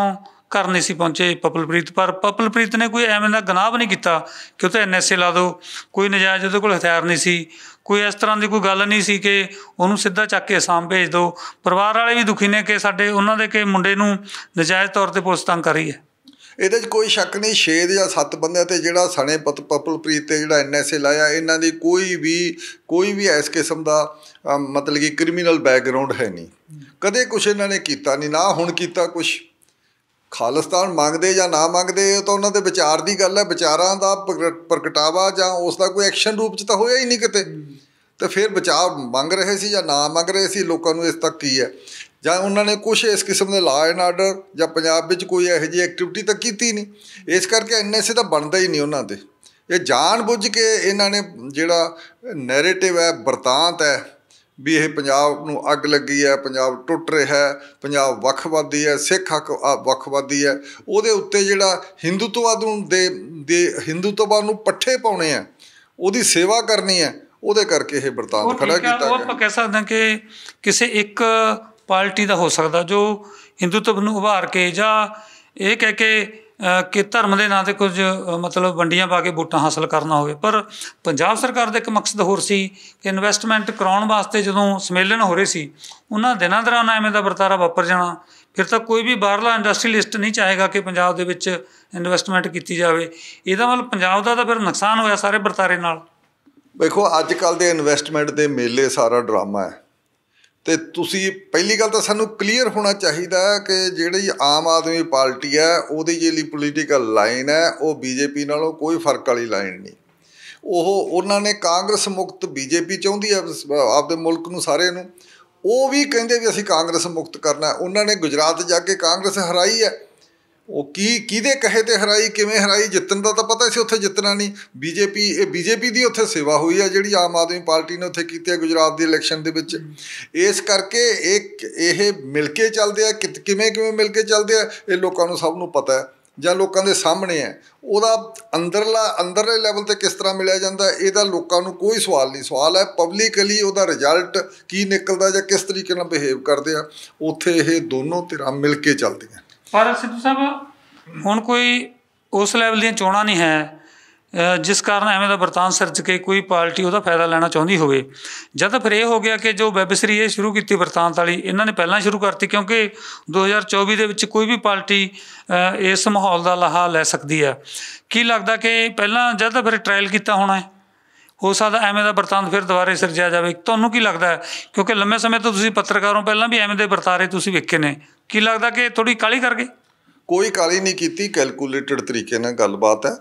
ਘਰ ਨਹੀਂ ਸੀ ਪਹੁੰਚੇ ਪਪਲਪ੍ਰੀਤ ਪਰ ਪਪਲਪ੍ਰੀਤ ਨੇ ਕੋਈ ਐਵੇਂ ਦਾ ਗਨਾਹ ਵੀ ਨਹੀਂ ਕੀਤਾ ਕਿ ਉਹ ਤਾਂ ਐਨਐਸਏ ਲਾ ਦਿਓ ਕੋਈ ਨਜਾਇਜ਼ ਉਹਦੇ ਕੋਲ ਹਥਿਆਰ ਨਹੀਂ ਸੀ ਕੋਈ ਇਸ ਤਰ੍ਹਾਂ ਦੀ ਕੋਈ ਗੱਲ ਨਹੀਂ ਸੀ ਕਿ ਉਹਨੂੰ ਸਿੱਧਾ ਚੱਕ ਕੇ ਅਸਾਮ ਭੇਜ ਦਿਓ ਪਰਿਵਾਰ ਵਾਲੇ ਵੀ ਦੁਖੀ ਨੇ ਕਿ ਸਾਡੇ ਉਹਨਾਂ ਦੇ ਕਿ ਮੁੰਡੇ ਨੂੰ ਨਜਾਇਜ਼ ਤੌਰ ਤੇ ਪੁਲਿਸ ਤੰਗ ਕਰ ਰਹੀ ਹੈ ਇਹਦੇ 'ਚ ਕੋਈ ਸ਼ੱਕ ਨਹੀਂ 6 ਜਾਂ 7 ਬੰਦੇ ਤੇ ਜਿਹੜਾ ਸਣੇ ਪਤ ਪਪਲਪ੍ਰੀਤ ਤੇ ਜਿਹੜਾ ਐਨਐਸਏ ਲਾਇਆ ਇਹਨਾਂ ਦੀ ਕੋਈ ਵੀ ਕੋਈ ਵੀ ਇਸ ਕਿਸਮ ਦਾ ਮਤਲਬ ਕਿ ਕ੍ਰਿਮੀਨਲ ਬੈਕਗ੍ਰਾਉਂਡ ਹੈ ਨਹੀਂ ਕਦੇ ਕੁਝ ਇਹਨਾਂ ਨੇ ਕੀਤਾ ਨਹੀਂ ਨਾ ਹੁਣ ਕੀਤਾ ਕੁਝ ਖਾਲਸਤਾਨ ਮੰਗਦੇ ਜਾਂ ਨਾ ਮੰਗਦੇ ਤਾਂ ਉਹਨਾਂ ਦੇ ਵਿਚਾਰ ਦੀ ਗੱਲ ਹੈ ਵਿਚਾਰਾਂ ਦਾ ਪ੍ਰਗਟਾਵਾ ਜਾਂ ਉਸ ਦਾ ਕੋਈ ਐਕਸ਼ਨ ਰੂਪ 'ਚ ਤਾਂ ਹੋਇਆ ਹੀ ਨਹੀਂ ਕਿਤੇ ਤੇ ਫਿਰ ਬਚਾਅ ਮੰਗ ਰਹੇ ਸੀ ਜਾਂ ਨਾ ਮੰਗ ਰਹੇ ਸੀ ਲੋਕਾਂ ਨੂੰ ਇਸ ਤੱਕ ਕੀ ਹੈ ਜਾਂ ਉਹਨਾਂ ਨੇ ਕੁਝ ਇਸ ਕਿਸਮ ਦੇ ਲਾਅ ਐਂਡ ਆਰਡਰ ਜਾਂ ਪੰਜਾਬ ਵਿੱਚ ਕੋਈ ਇਹੋ ਜਿਹੀ ਐਕਟੀਵਿਟੀ ਤਾਂ ਕੀਤੀ ਨਹੀਂ ਇਸ ਕਰਕੇ ਐਨਐਸਏ ਤਾਂ ਬਣਦਾ ਹੀ ਨਹੀਂ ਉਹਨਾਂ ਤੇ ਇਹ ਜਾਣ ਬੁੱਝ ਕੇ ਇਹਨਾਂ ਨੇ ਜਿਹੜਾ ਨੈਰੇਟਿਵ ਹੈ ਵਰਤਾਂਤ ਹੈ ਵੀ ਇਹ ਪੰਜਾਬ ਨੂੰ ਅੱਗ ਲੱਗੀ ਹੈ ਪੰਜਾਬ ਟੁੱਟ ਰਿਹਾ ਹੈ ਪੰਜਾਬ ਵੱਖਵਾਦੀ ਹੈ ਸਿੱਖ ਹੱਕ ਵੱਖਵਾਦੀ ਹੈ ਉਹਦੇ ਉੱਤੇ ਜਿਹੜਾ ਹਿੰਦੂਤਵਾਦ ਨੂੰ ਦੇ ਦੇ ਹਿੰਦੂਤਵਾਦ ਨੂੰ ਪੱਠੇ ਪਾਉਣੇ ਆ ਉਹਦੀ ਸੇਵਾ ਕਰਨੀ ਹੈ ਉਹਦੇ ਕਰਕੇ ਇਹ ਵਰਤਾਂਤ ਖੜਾ ਕੀਤਾ ਗਿਆ ਉਹ ਆਪਾਂ ਕਹਿ ਸਕਦੇ ਹਾਂ ਕਿ ਕਿਸੇ ਇੱਕ ਪਾਰਟੀ ਦਾ ਹੋ ਸਕਦਾ ਜੋ ਹਿੰਦੂਤਵ ਨੂੰ ਉਭਾਰ ਕੇ ਜਾਂ ਇਹ ਕਹਿ ਕੇ ਕਿ ਧਰਮ ਦੇ ਨਾਂ ਤੇ ਕੁਝ ਮਤਲਬ ਵੰਡੀਆਂ ਪਾ ਕੇ ਵੋਟਾਂ ਹਾਸਲ ਕਰਨਾ ਹੋਵੇ ਪਰ ਪੰਜਾਬ ਸਰਕਾਰ ਦਾ ਇੱਕ ਮਕਸਦ ਹੋਰ ਸੀ ਕਿ ਇਨਵੈਸਟਮੈਂਟ ਕਰਾਉਣ ਵਾਸਤੇ ਜਦੋਂ ਸਮੇਲਨ ਹੋ ਰਹੇ ਸੀ ਉਹਨਾਂ ਦਿਨਾਂ ਦੌਰਾਨ ਐਵੇਂ ਦਾ ਵਰਤਾਰਾ ਵਾਪਰ ਜਾਣਾ ਫਿਰ ਤਾਂ ਕੋਈ ਵੀ ਬਾਹਰਲਾ ਇੰਡਸਟਰੀਲਿਸਟ ਨਹੀਂ ਚਾਹੇਗਾ ਕਿ ਪੰਜਾਬ ਦੇ ਵਿੱਚ ਇਨਵੈਸਟਮੈਂਟ ਕੀਤੀ ਜਾਵੇ ਇਹਦਾ ਮਤਲਬ ਪੰਜਾਬ ਦਾ ਤਾਂ ਫਿਰ ਨੁਕਸਾਨ ਹੋਇਆ ਸਾਰੇ ਵਰਤਾਰੇ ਨਾਲ ਵੇਖੋ ਅੱਜ ਕੱਲ ਦੇ ਇਨਵੈਸਟਮੈਂਟ ਦੇ ਮੇਲੇ ਸਾਰਾ ਡਰਾਮਾ ਹੈ ਤੇ ਤੁਸੀਂ ਪਹਿਲੀ ਗੱਲ ਤਾਂ ਸਾਨੂੰ ਕਲੀਅਰ ਹੋਣਾ ਚਾਹੀਦਾ ਕਿ ਜਿਹੜੀ ਆਮ ਆਦਮੀ ਪਾਰਟੀ ਹੈ ਉਹਦੀ ਜਿਹੜੀ ਪੋਲੀਟੀਕਲ ਲਾਈਨ ਹੈ ਉਹ ਬੀਜੇਪੀ ਨਾਲੋਂ ਕੋਈ ਫਰਕ ਵਾਲੀ ਲਾਈਨ ਨਹੀਂ ਉਹ ਉਹਨਾਂ ਨੇ ਕਾਂਗਰਸ ਮੁਕਤ ਬੀਜੇਪੀ ਚਾਹੁੰਦੀ ਹੈ ਆਪਦੇ ਮੁਲਕ ਨੂੰ ਸਾਰੇ ਨੂੰ ਉਹ ਵੀ ਕਹਿੰਦੇ ਵੀ ਅਸੀਂ ਕਾਂਗਰਸ ਮੁਕਤ ਕਰਨਾ ਉਹਨਾਂ ਨੇ ਗੁਜਰਾਤ ਜਾ ਕੇ ਕਾਂਗਰਸ ਹਰਾਈ ਹੈ ਉਹ ਕੀ ਕਿਹਦੇ ਕਹੇ ਤੇ ਹਰਾਈ ਕਿਵੇਂ ਹਰਾਈ ਜਿੱਤਣ ਦਾ ਤਾਂ ਪਤਾ ਸੀ ਉੱਥੇ ਜਿੱਤਣਾ ਨਹੀਂ ਬੀਜੇਪੀ ਇਹ ਬੀਜੇਪੀ ਦੀ ਉੱਥੇ ਸੇਵਾ ਹੋਈ ਆ ਜਿਹੜੀ ਆਮ ਆਦਮੀ ਪਾਰਟੀ ਨੇ ਉੱਥੇ ਕੀਤੀ ਆ ਗੁਜਰਾਤ ਦੀ ਇਲੈਕਸ਼ਨ ਦੇ ਵਿੱਚ ਇਸ ਕਰਕੇ ਇਹ ਇਹ ਮਿਲ ਕੇ ਚੱਲਦੇ ਆ ਕਿਵੇਂ ਕਿਵੇਂ ਮਿਲ ਕੇ ਚੱਲਦੇ ਆ ਇਹ ਲੋਕਾਂ ਨੂੰ ਸਭ ਨੂੰ ਪਤਾ ਹੈ ਜਾਂ ਲੋਕਾਂ ਦੇ ਸਾਹਮਣੇ ਹੈ ਉਹਦਾ ਅੰਦਰਲਾ ਅੰਦਰਲੇ ਲੈਵਲ ਤੇ ਕਿਸ ਤਰ੍ਹਾਂ ਮਿਲਿਆ ਜਾਂਦਾ ਇਹਦਾ ਲੋਕਾਂ ਨੂੰ ਕੋਈ ਸਵਾਲ ਨਹੀਂ ਸਵਾਲ ਹੈ ਪਬਲਿਕਲੀ ਉਹਦਾ ਰਿਜ਼ਲਟ ਕੀ ਨਿਕਲਦਾ ਜਾਂ ਕਿਸ ਤਰੀਕੇ ਨਾਲ ਬਿਹੇਵ ਕਰਦੇ ਆ ਉੱਥੇ ਇਹ ਦੋਨੋਂ ਧਿਰਾਂ ਮਿਲ ਕੇ ਚੱਲਦੀਆਂ ਪਰ ਸਿੱਧੂ ਸਾਹਿਬ ਹੁਣ ਕੋਈ ਉਸ ਲੈਵਲ ਦੀਆਂ ਚੋਣਾਂ ਨਹੀਂ ਹੈ ਜਿਸ ਕਾਰਨ ਐਵੇਂ ਦਾ ਵਰਤਾਨ ਸਿਰਜ ਕੇ ਕੋਈ ਪਾਰਟੀ ਉਹਦਾ ਫਾਇਦਾ ਲੈਣਾ ਚਾਹੁੰਦੀ ਹੋਵੇ ਜਦ ਫਿਰ ਇਹ ਹੋ ਗਿਆ ਕਿ ਜੋ ਵੈਬ ਸੀਰੀਜ਼ ਸ਼ੁਰੂ ਕੀਤੀ ਵਰਤਾਨ ਵਾਲੀ ਇਹਨਾਂ ਨੇ ਪਹਿਲਾਂ ਸ਼ੁਰੂ ਕਰਤੀ ਕਿਉਂਕਿ 2024 ਦੇ ਵਿੱਚ ਕੋਈ ਵੀ ਪਾਰਟੀ ਇਸ ਮਾਹੌਲ ਦਾ ਲਾਹਾ ਲੈ ਸਕਦੀ ਹੈ ਕੀ ਲੱਗਦਾ ਕਿ ਪਹਿਲਾਂ ਜਦ ਫਿਰ ਟ੍ਰਾਇਲ ਕੀਤਾ ਹੋਣਾ ਹੈ ਹੋ ਸਕਦਾ ਐਵੇਂ ਦਾ ਵਰਤਾਨ ਫਿਰ ਦੁਬਾਰੇ ਸਿਰਜਿਆ ਜਾਵੇ ਤੁਹਾਨੂੰ ਕੀ ਲੱਗਦਾ ਕਿਉਂਕਿ ਲੰਮੇ ਸਮੇਂ ਤੋਂ ਤੁਸੀਂ ਪੱਤਰਕਾਰੋਂ ਪਹਿਲਾਂ ਵੀ ਐਵੇਂ ਦੇ ਵਰਤਾਰੇ ਤੁਸੀਂ ਵੇਖੇ ਨੇ ਕੀ ਲੱਗਦਾ ਕਿ ਥੋੜੀ ਕਾਲੀ ਕਰ ਗਏ ਕੋਈ ਕਾਲੀ ਨਹੀਂ ਕੀਤੀ ਕੈਲਕੂਲੇਟਡ ਤਰੀਕੇ ਨਾਲ ਗੱਲਬਾਤ ਹੈ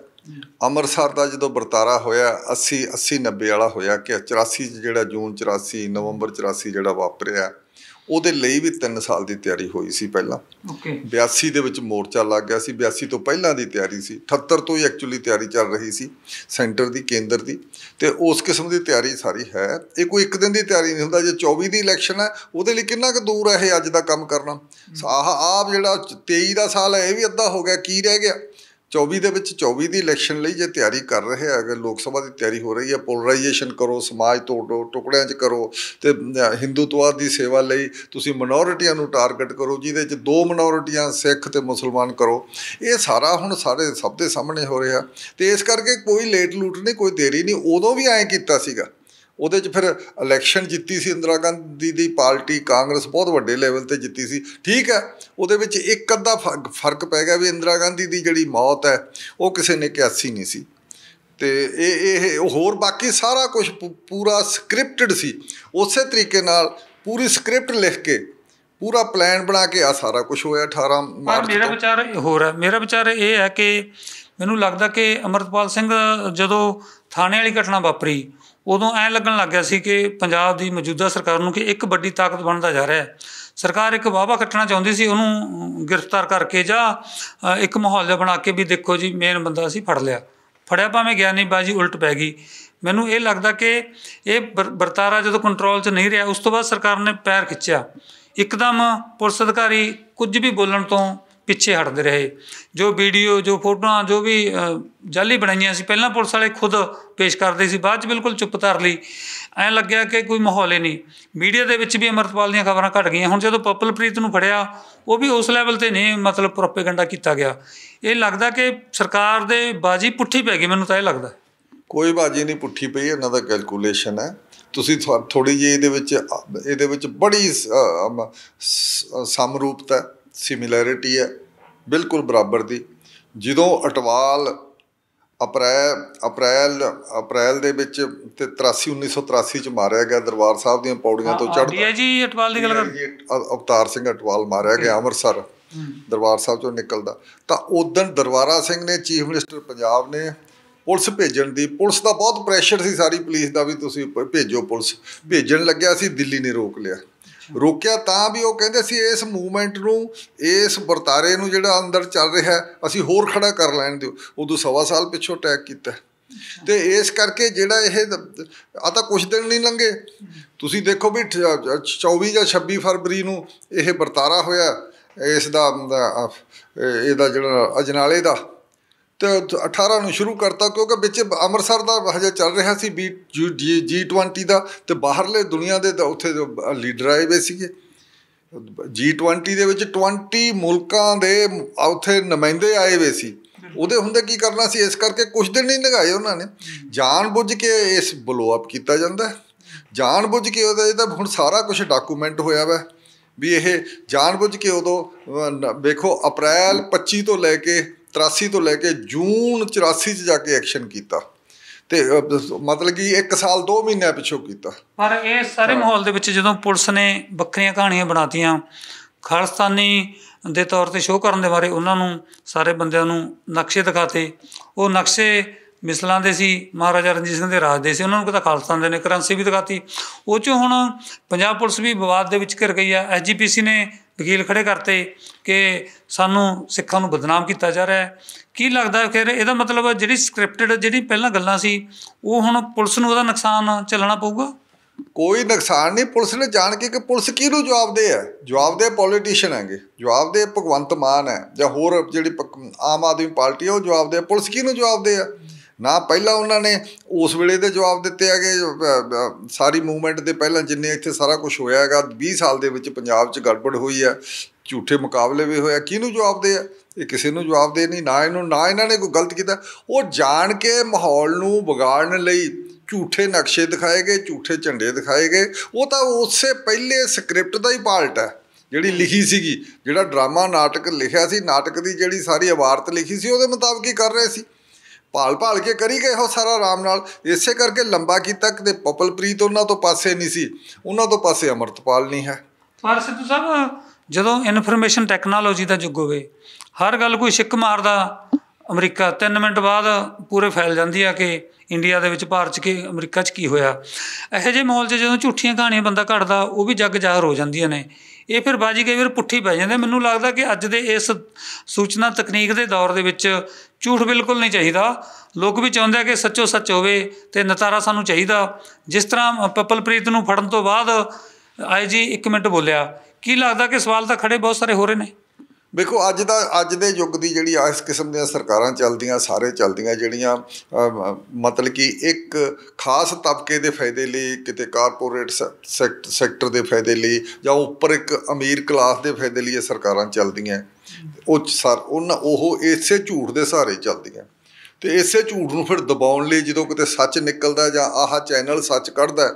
ਅੰਮ੍ਰਿਤਸਰ ਦਾ ਜਦੋਂ ਵਰਤਾਰਾ ਹੋਇਆ 80 80 90 ਵਾਲਾ ਹੋਇਆ ਕਿ 84 ਜਿਹੜਾ ਜੂਨ 84 ਨਵੰਬਰ 84 ਜਿਹੜਾ ਵਾਪਰਿਆ ਉਹਦੇ ਲਈ ਵੀ 3 ਸਾਲ ਦੀ ਤਿਆਰੀ ਹੋਈ ਸੀ ਪਹਿਲਾਂ ਓਕੇ 82 ਦੇ ਵਿੱਚ ਮੋਰਚਾ ਲੱਗ ਗਿਆ ਸੀ 82 ਤੋਂ ਪਹਿਲਾਂ ਦੀ ਤਿਆਰੀ ਸੀ 78 ਤੋਂ ਹੀ ਐਕਚੁਅਲੀ ਤਿਆਰੀ ਚੱਲ ਰਹੀ ਸੀ ਸੈਂਟਰ ਦੀ ਕੇਂਦਰ ਦੀ ਤੇ ਉਸ ਕਿਸਮ ਦੀ ਤਿਆਰੀ ਸਾਰੀ ਹੈ ਇਹ ਕੋਈ ਇੱਕ ਦਿਨ ਦੀ ਤਿਆਰੀ ਨਹੀਂ ਹੁੰਦਾ ਜੇ 24 ਦੀ ਇਲੈਕਸ਼ਨ ਹੈ ਉਹਦੇ ਲਈ ਕਿੰਨਾ ਕੁ ਦੂਰ ਹੈ ਇਹ ਅੱਜ ਦਾ ਕੰਮ ਕਰਨਾ ਆਹ ਆਪ ਜਿਹੜਾ 23 ਦਾ ਸਾਲ ਹੈ ਇਹ ਵੀ ਅੱਧਾ ਹੋ ਗਿਆ ਕੀ ਰਹਿ ਗਿਆ 24 ਦੇ ਵਿੱਚ 24 ਦੀ ਇਲੈਕਸ਼ਨ ਲਈ ਜੇ ਤਿਆਰੀ ਕਰ ਰਹੇ ਆ ਅਗਰ ਲੋਕ ਸਭਾ ਦੀ ਤਿਆਰੀ ਹੋ ਰਹੀ ਹੈ ਪੋਲਰਾਈਜੇਸ਼ਨ ਕਰੋ ਸਮਾਜ ਤੋੜੋ ਟੁਕੜਿਆਂ 'ਚ ਕਰੋ ਤੇ ਹਿੰਦੂਤਵਾਦ ਦੀ ਸੇਵਾ ਲਈ ਤੁਸੀਂ ਮਿਨੋਰਿਟੀਆਂ ਨੂੰ ਟਾਰਗੇਟ ਕਰੋ ਜਿਹਦੇ 'ਚ ਦੋ ਮਿਨੋਰਿਟੀਆਂ ਸਿੱਖ ਤੇ ਮੁਸਲਮਾਨ ਕਰੋ ਇਹ ਸਾਰਾ ਹੁਣ ਸਾਰੇ ਸਭ ਦੇ ਸਾਹਮਣੇ ਹੋ ਰਿਹਾ ਤੇ ਇਸ ਕਰਕੇ ਕੋਈ ਲੇਟ ਲੂਟ ਨਹੀਂ ਕੋਈ ਦੇਰੀ ਨਹੀਂ ਉਦੋਂ ਵੀ ਐਂ ਕੀਤਾ ਸੀਗਾ ਉਹਦੇ 'ਚ ਫਿਰ ਇਲੈਕਸ਼ਨ ਜਿੱਤੀ ਸੀ ਇੰਦਰਾ ਗਾਂਧੀ ਦੀ ਪਾਰਟੀ ਕਾਂਗਰਸ ਬਹੁਤ ਵੱਡੇ ਲੈਵਲ ਤੇ ਜਿੱਤੀ ਸੀ ਠੀਕ ਹੈ ਉਹਦੇ ਵਿੱਚ ਇੱਕ ਅੱਧਾ ਫਰਕ ਪੈ ਗਿਆ ਵੀ ਇੰਦਰਾ ਗਾਂਧੀ ਦੀ ਜਿਹੜੀ ਮੌਤ ਹੈ ਉਹ ਕਿਸੇ ਨੇ ਕਿਆਸੀ ਨਹੀਂ ਸੀ ਤੇ ਇਹ ਇਹ ਹੋਰ ਬਾਕੀ ਸਾਰਾ ਕੁਝ ਪੂਰਾ ਸਕ੍ਰਿਪਟਡ ਸੀ ਉਸੇ ਤਰੀਕੇ ਨਾਲ ਪੂਰੀ ਸਕ੍ਰਿਪਟ ਲਿਖ ਕੇ ਪੂਰਾ ਪਲਾਨ ਬਣਾ ਕੇ ਆ ਸਾਰਾ ਕੁਝ ਹੋਇਆ 18 ਮਾਰਚ ਮੇਰਾ ਵਿਚਾਰ ਹੋਰ ਹੈ ਮੇਰਾ ਵਿਚਾਰ ਇਹ ਹੈ ਕਿ ਮੈਨੂੰ ਲੱਗਦਾ ਕਿ ਅਮਰਤਪਾਲ ਸਿੰਘ ਜਦੋਂ ਥਾਣੇ ਵਾਲੀ ਘਟਨਾ ਵਾਪਰੀ ਉਦੋਂ ਐ ਲੱਗਣ ਲੱਗ ਗਿਆ ਸੀ ਕਿ ਪੰਜਾਬ ਦੀ ਮੌਜੂਦਾ ਸਰਕਾਰ ਨੂੰ ਕਿ ਇੱਕ ਵੱਡੀ ਤਾਕਤ ਬਣਦਾ ਜਾ ਰਿਹਾ ਹੈ ਸਰਕਾਰ ਇੱਕ ਵਾਵਾ ਕੱਟਣਾ ਚਾਹੁੰਦੀ ਸੀ ਉਹਨੂੰ ਗ੍ਰਿਫਤਾਰ ਕਰਕੇ ਜਾਂ ਇੱਕ ਮਾਹੌਲ ਜਿਹਾ ਬਣਾ ਕੇ ਵੀ ਦੇਖੋ ਜੀ ਮੇਨ ਬੰਦਾ ਸੀ ਫੜ ਲਿਆ ਫੜਿਆ ਭਾਵੇਂ ਗਿਆਨੀ ਬਾਜੀ ਉਲਟ ਪੈ ਗਈ ਮੈਨੂੰ ਇਹ ਲੱਗਦਾ ਕਿ ਇਹ ਵਰਤਾਰਾ ਜਦੋਂ ਕੰਟਰੋਲ 'ਚ ਨਹੀਂ ਰਿਹਾ ਉਸ ਤੋਂ ਬਾਅਦ ਸਰਕਾਰ ਨੇ ਪੈਰ ਖਿੱਚਿਆ ਇੱਕਦਮ ਪੁਲਿਸ ਅਧਿਕਾਰੀ ਕੁਝ ਵੀ ਬੋਲਣ ਤੋਂ ਪਿੱਛੇ ਹਟਦੇ ਰਹੇ ਜੋ ਵੀਡੀਓ ਜੋ ਫੋਟੋਆਂ ਜੋ ਵੀ ਜਾਲੀ ਬਣਾਈਆਂ ਸੀ ਪਹਿਲਾਂ ਪੁਲਿਸ ਵਾਲੇ ਖੁਦ ਪੇਸ਼ ਕਰਦੇ ਸੀ ਬਾਅਦ 'ਚ ਬਿਲਕੁਲ ਚੁੱਪ ਕਰ ਲਈ ਐ ਲੱਗਿਆ ਕਿ ਕੋਈ ਮਾਹੌਲ ਹੀ ਨਹੀਂ ਮੀਡੀਆ ਦੇ ਵਿੱਚ ਵੀ ਅਮਰਤਪਾਲ ਦੀਆਂ ਖਬਰਾਂ ਘਟ ਗਈਆਂ ਹੁਣ ਜਦੋਂ ਪਪਲਪ੍ਰੀਤ ਨੂੰ ਫੜਿਆ ਉਹ ਵੀ ਉਸ ਲੈਵਲ ਤੇ ਨਹੀਂ ਮਤਲਬ ਪ੍ਰੋਪੇਗੈਂਡਾ ਕੀਤਾ ਗਿਆ ਇਹ ਲੱਗਦਾ ਕਿ ਸਰਕਾਰ ਦੇ ਬਾਜੀ ਪੁੱਠੀ ਪੈ ਗਈ ਮੈਨੂੰ ਤਾਂ ਇਹ ਲੱਗਦਾ ਕੋਈ ਬਾਜੀ ਨਹੀਂ ਪੁੱਠੀ ਪਈ ਇਹਨਾਂ ਦਾ ਕੈਲਕੂਲੇਸ਼ਨ ਹੈ ਤੁਸੀਂ ਥੋੜੀ ਜਿਹੀ ਇਹਦੇ ਵਿੱਚ ਇਹਦੇ ਵਿੱਚ ਬੜੀ ਸਮਰੂਪਤਾ ਸਿਮਿਲੈਰਿਟੀ ਹੈ ਬਿਲਕੁਲ ਬਰਾਬਰ ਦੀ ਜਦੋਂ ਅਟਵਾਲ ਅਪ੍ਰੈਲ ਅਪ੍ਰੈਲ ਅਪ੍ਰੈਲ ਦੇ ਵਿੱਚ ਤੇ 83 1983 ਚ ਮਾਰਿਆ ਗਿਆ ਦਰਬਾਰ ਸਾਹਿਬ ਦੀਆਂ ਪੌੜੀਆਂ ਤੋਂ ਚੜ੍ਹਦਾ ਜੀ ਅਟਵਾਲ ਦੀ ਗੱਲ ਕਰ ਅਵਤਾਰ ਸਿੰਘ ਅਟਵਾਲ ਮਾਰਿਆ ਗਿਆ ਅੰਮ੍ਰਿਤਸਰ ਦਰਬਾਰ ਸਾਹਿਬ ਚੋਂ ਨਿਕਲਦਾ ਤਾਂ ਉਦੋਂ ਦਰਬਾਰਾ ਸਿੰਘ ਨੇ ਚੀਫ ਮਿਨਿਸਟਰ ਪੰਜਾਬ ਨੇ ਪੁਲਿਸ ਭੇਜਣ ਦੀ ਪੁਲਿਸ ਦਾ ਬਹੁਤ ਪ੍ਰੈਸ਼ਰ ਸੀ ਸਾਰੀ ਪੁਲਿਸ ਦਾ ਵੀ ਤੁਸੀਂ ਭੇਜੋ ਪੁਲਿਸ ਭੇਜਣ ਲੱਗਿਆ ਸੀ ਦਿੱਲੀ ਨੇ ਰੋਕ ਲਿਆ ਰੋਕਿਆ ਤਾਂ ਵੀ ਉਹ ਕਹਿੰਦੇ ਸੀ ਇਸ ਮੂਵਮੈਂਟ ਨੂੰ ਇਸ ਵਰਤਾਰੇ ਨੂੰ ਜਿਹੜਾ ਅੰਦਰ ਚੱਲ ਰਿਹਾ ਅਸੀਂ ਹੋਰ ਖੜਾ ਕਰ ਲੈਣ ਦਿਓ ਉਦੋਂ ਸਵਾ ਸਾਲ ਪਿੱਛੋਂ ਅਟੈਕ ਕੀਤਾ ਤੇ ਇਸ ਕਰਕੇ ਜਿਹੜਾ ਇਹ ਆ ਤਾਂ ਕੁਝ ਦਿਨ ਨਹੀਂ ਲੰਗੇ ਤੁਸੀਂ ਦੇਖੋ ਵੀ 24 ਜਾਂ 26 ਫਰਵਰੀ ਨੂੰ ਇਹ ਵਰਤਾਰਾ ਹੋਇਆ ਇਸ ਦਾ ਇਹਦਾ ਜਿਹੜਾ ਅਜਨਾਲੇ ਦਾ ਤੇ 18 ਨੂੰ ਸ਼ੁਰੂ ਕਰਤਾ ਕਿਉਂਕਿ ਵਿੱਚ ਅੰਮ੍ਰਿਤਸਰ ਦਾ ਹਜੇ ਚੱਲ ਰਿਹਾ ਸੀ ਬੀ ਜੀ 20 ਦਾ ਤੇ ਬਾਹਰਲੇ ਦੁਨੀਆ ਦੇ ਉੱਥੇ ਲੀਡਰ ਆਏ ਵੇ ਸੀਗੇ ਜੀ 20 ਦੇ ਵਿੱਚ 20 ਮੁਲਕਾਂ ਦੇ ਉੱਥੇ ਨੁਮਾਇੰਦੇ ਆਏ ਵੇ ਸੀ ਉਹਦੇ ਹੁੰਦੇ ਕੀ ਕਰਨਾ ਸੀ ਇਸ ਕਰਕੇ ਕੁਝ ਦਿਨ ਨਹੀਂ ਲਗਾਏ ਉਹਨਾਂ ਨੇ ਜਾਣ ਬੁੱਝ ਕੇ ਇਸ ਬਲੋ ਅਪ ਕੀਤਾ ਜਾਂਦਾ ਜਾਣ ਬੁੱਝ ਕੇ ਉਹਦਾ ਇਹਦਾ ਹੁਣ ਸਾਰਾ ਕੁਝ ਡਾਕੂਮੈਂਟ ਹੋਇਆ ਵਾ ਵੀ ਇਹ ਜਾਣ ਬੁੱਝ ਕੇ ਉਦੋਂ ਵੇਖੋ ਅਪ੍ਰੈਲ 25 ਤੋਂ ਲੈ ਕੇ 83 ਤੋਂ ਲੈ ਕੇ ਜੂਨ 84 ਚ ਜਾ ਕੇ ਐਕਸ਼ਨ ਕੀਤਾ ਤੇ ਮਤਲਬ ਕਿ 1 ਸਾਲ 2 ਮਹੀਨੇ ਪਿਛੋ ਕੀਤਾ ਪਰ ਇਹ ਸਾਰੇ ਮਾਹੌਲ ਦੇ ਵਿੱਚ ਜਦੋਂ ਪੁਲਿਸ ਨੇ ਬੱਕਰੀਆਂ ਕਹਾਣੀਆਂ ਬਣਾਤੀਆਂ ਖਾਲਸਤਾਨੀ ਦੇ ਤੌਰ ਤੇ ਸ਼ੋਅ ਕਰਨ ਦੇ ਬਾਰੇ ਉਹਨਾਂ ਨੂੰ ਸਾਰੇ ਬੰਦਿਆਂ ਨੂੰ ਨਕਸ਼ੇ ਦਿਖਾਤੇ ਉਹ ਨਕਸ਼ੇ ਮਿਸਲਾਂ ਦੇ ਸੀ ਮਹਾਰਾਜਾ ਰਣਜੀਤ ਸਿੰਘ ਦੇ ਰਾਜ ਦੇ ਸੀ ਉਹਨਾਂ ਨੂੰ ਕਿਤਾ ਖਾਲਸਤਾਨ ਦੇ ਨੇ ਕਰੰਸੀ ਵੀ ਦਿਖਾਤੀ ਉਹ ਚ ਹੁਣ ਪੰਜਾਬ ਪੁਲਿਸ ਵੀ ਵਿਵਾਦ ਦੇ ਵਿੱਚ ਘਿਰ ਗਈ ਆ ਐਸਜੀਪੀਸੀ ਨੇ ਵਕੀਲ ਖੜੇ ਕਰਤੇ ਕਿ ਸਾਨੂੰ ਸਿੱਖਾਂ ਨੂੰ ਬਦਨਾਮ ਕੀਤਾ ਜਾ ਰਿਹਾ ਹੈ ਕੀ ਲੱਗਦਾ ਹੈ ਫਿਰ ਇਹਦਾ ਮਤਲਬ ਜਿਹੜੀ ਸਕ੍ਰਿਪਟਡ ਜਿਹੜੀ ਪਹਿਲਾਂ ਗੱਲਾਂ ਸੀ ਉਹ ਹੁਣ ਪੁਲਿਸ ਨੂੰ ਉਹਦਾ ਨੁਕਸਾਨ ਚੱਲਣਾ ਪਊਗਾ ਕੋਈ ਨੁਕਸਾਨ ਨਹੀਂ ਪੁਲਿਸ ਨੇ ਜਾਣ ਕੇ ਕਿ ਪੁਲਿਸ ਕਿਹਨੂੰ ਜਵਾਬਦੇ ਆ ਦੇ ਪੋਲੀਟੀਸ਼ੀਅਨ ਹੈਗੇ ਦੇ ਭਗਵੰਤ ਮਾਨ ਹੈ ਜਾਂ ਹੋਰ ਜਿਹੜੀ ਆਮ ਆਦਮੀ ਪਾਰਟੀ ਹੈ ਉਹ ਦੇ ਪੁਲਿਸ ਕਿਹਨੂੰ ਦੇ ਆ ਨਾ ਪਹਿਲਾਂ ਉਹਨਾਂ ਨੇ ਉਸ ਵੇਲੇ ਦੇ ਜਵਾਬ ਦਿੱਤੇ ਆਗੇ ਸਾਰੀ ਮੂਵਮੈਂਟ ਦੇ ਪਹਿਲਾਂ ਜਿੰਨੇ ਇੱਥੇ ਸਾਰਾ ਕੁਝ ਹੋਇਆ ਹੈਗਾ 20 ਸਾਲ ਦੇ ਵਿੱਚ ਪੰਜਾਬ 'ਚ ਗੜਬੜ ਹੋਈ ਹੈ ਝੂਠੇ ਮੁਕਾਬਲੇ ਵੀ ਹੋਇਆ ਕਿਹਨੂੰ ਜਵਾਬ ਦੇ ਆ ਇਹ ਕਿਸੇ ਨੂੰ ਜਵਾਬ ਦੇ ਨਹੀਂ ਨਾ ਇਹਨੂੰ ਨਾ ਇਹਨਾਂ ਨੇ ਕੋਈ ਗਲਤ ਕੀਤਾ ਉਹ ਜਾਣ ਕੇ ਮਾਹੌਲ ਨੂੰ ਵਿਗਾੜਨ ਲਈ ਝੂਠੇ ਨਕਸ਼ੇ ਦਿਖਾਏ ਗਏ ਝੂਠੇ ਝੰਡੇ ਦਿਖਾਏ ਗਏ ਉਹ ਤਾਂ ਉਸੇ ਪਹਿਲੇ ਸਕ੍ਰਿਪਟ ਦਾ ਹੀ ਪਾਰਟ ਹੈ ਜਿਹੜੀ ਲਿਖੀ ਸੀਗੀ ਜਿਹੜਾ ਡਰਾਮਾ ਨਾਟਕ ਲਿਖਿਆ ਸੀ ਨਾਟਕ ਦੀ ਜਿਹੜੀ ਸਾਰੀ ਇਬਾਰਤ ਲਿਖੀ ਸੀ ਉਹਦੇ ਮੁਤਾਬਕ ਹੀ ਕਰ ਰਹੇ ਸੀ ਭਾਲ ਭਾਲ ਕੇ ਕਰੀ ਗਏ ਹੋ ਸਾਰਾ ਆਰਾਮ ਨਾਲ ਇਸੇ ਕਰਕੇ ਲੰਬਾ ਕੀਤਾ ਕਿ ਪਪਲਪ੍ਰੀਤ ਉਹਨਾਂ ਤੋਂ ਪਾਸੇ ਨਹੀਂ ਸੀ ਉਹਨਾਂ ਤੋਂ ਪਾਸੇ ਅਮਰਤਪਾਲ ਨਹੀਂ ਹੈ ਪਰ ਸਿੱਧੂ ਸਾਹਿਬ ਜਦੋਂ ਇਨਫੋਰਮੇਸ਼ਨ ਟੈਕਨੋਲੋਜੀ ਦਾ ਯੁੱਗ ਹੋਵੇ ਹਰ ਗੱਲ ਕੋਈ ਛਿੱਕ ਮਾਰਦਾ ਅਮਰੀਕਾ 3 ਮਿੰਟ ਬਾਅਦ ਪੂਰੇ ਫੈਲ ਜਾਂਦੀ ਆ ਕਿ ਇੰਡੀਆ ਦੇ ਵਿੱਚ ਭਾਰਤ 'ਚ ਕੀ ਅਮਰੀਕਾ 'ਚ ਕੀ ਹੋਇਆ ਇਹੋ ਜਿਹੇ ਮਾਹੌਲ 'ਚ ਜਦੋਂ ਝੂਠੀਆਂ ਕਹਾਣੀਆਂ ਬੰਦਾ ਘੜਦਾ ਉਹ ਵੀ ਜੱਗ ਜ਼ਾਹਰ ਹੋ ਜਾਂਦੀਆਂ ਨੇ ਇਹ ਫਿਰ ਬਾਜੀ ਕਈ ਵਾਰ ਪੁੱਠੀ ਪੈ ਜਾਂਦੇ ਮੈਨੂੰ ਲੱਗਦਾ ਕਿ ਅੱਜ ਦੇ ਇਸ ਸੂਚਨਾ ਤਕਨੀਕ ਦੇ ਦੌਰ ਦੇ ਵਿੱਚ ਝੂਠ ਬਿਲਕੁਲ ਨਹੀਂ ਚਾਹੀਦਾ ਲੋਕ ਵੀ ਚਾਹੁੰਦੇ ਆ ਕਿ ਸੱਚੋ ਸੱਚ ਹੋਵੇ ਤੇ ਨਤਾਰਾ ਸਾਨੂੰ ਚਾਹੀਦਾ ਜਿਸ ਤਰ੍ਹਾਂ ਪਪਲਪ੍ਰੀਤ ਨੂੰ ਫੜਨ ਤੋਂ ਬਾਅਦ ਆਏ ਜੀ 1 ਮਿੰਟ ਬੋਲਿਆ ਕੀ ਲੱਗਦਾ ਕਿ ਸਵਾਲ ਤਾਂ ਖੜੇ ਬਹੁਤ ਸਾਰੇ ਹੋ ਰਹੇ ਨੇ ਵੇਖੋ ਅੱਜ ਦਾ ਅੱਜ ਦੇ ਯੁੱਗ ਦੀ ਜਿਹੜੀ ਇਸ ਕਿਸਮ ਦੀਆਂ ਸਰਕਾਰਾਂ ਚੱਲਦੀਆਂ ਸਾਰੇ ਚੱਲਦੀਆਂ ਜਿਹੜੀਆਂ ਮਤਲਬ ਕਿ ਇੱਕ ਖਾਸ ਤਬਕੇ ਦੇ ਫਾਇਦੇ ਲਈ ਕਿਤੇ ਕਾਰਪੋਰੇਟ ਸੈਕਟਰ ਦੇ ਫਾਇਦੇ ਲਈ ਜਾਂ ਉੱਪਰ ਇੱਕ ਅਮੀਰ ਕਲਾਸ ਦੇ ਫਾਇਦੇ ਲਈ ਇਹ ਸਰਕਾਰਾਂ ਚੱਲਦੀਆਂ ਉਹ ਸਰ ਉਹਨਾਂ ਉਹ ਇਸੇ ਝੂਠ ਦੇ ਸਹਾਰੇ ਚੱਲਦੀਆਂ ਤੇ ਇਸੇ ਝੂਠ ਨੂੰ ਫਿਰ ਦਬਾਉਣ ਲਈ ਜਦੋਂ ਕਿਤੇ ਸੱਚ ਨਿਕਲਦਾ ਜਾਂ ਆਹ ਚੈਨਲ ਸੱਚ ਕੱਢਦਾ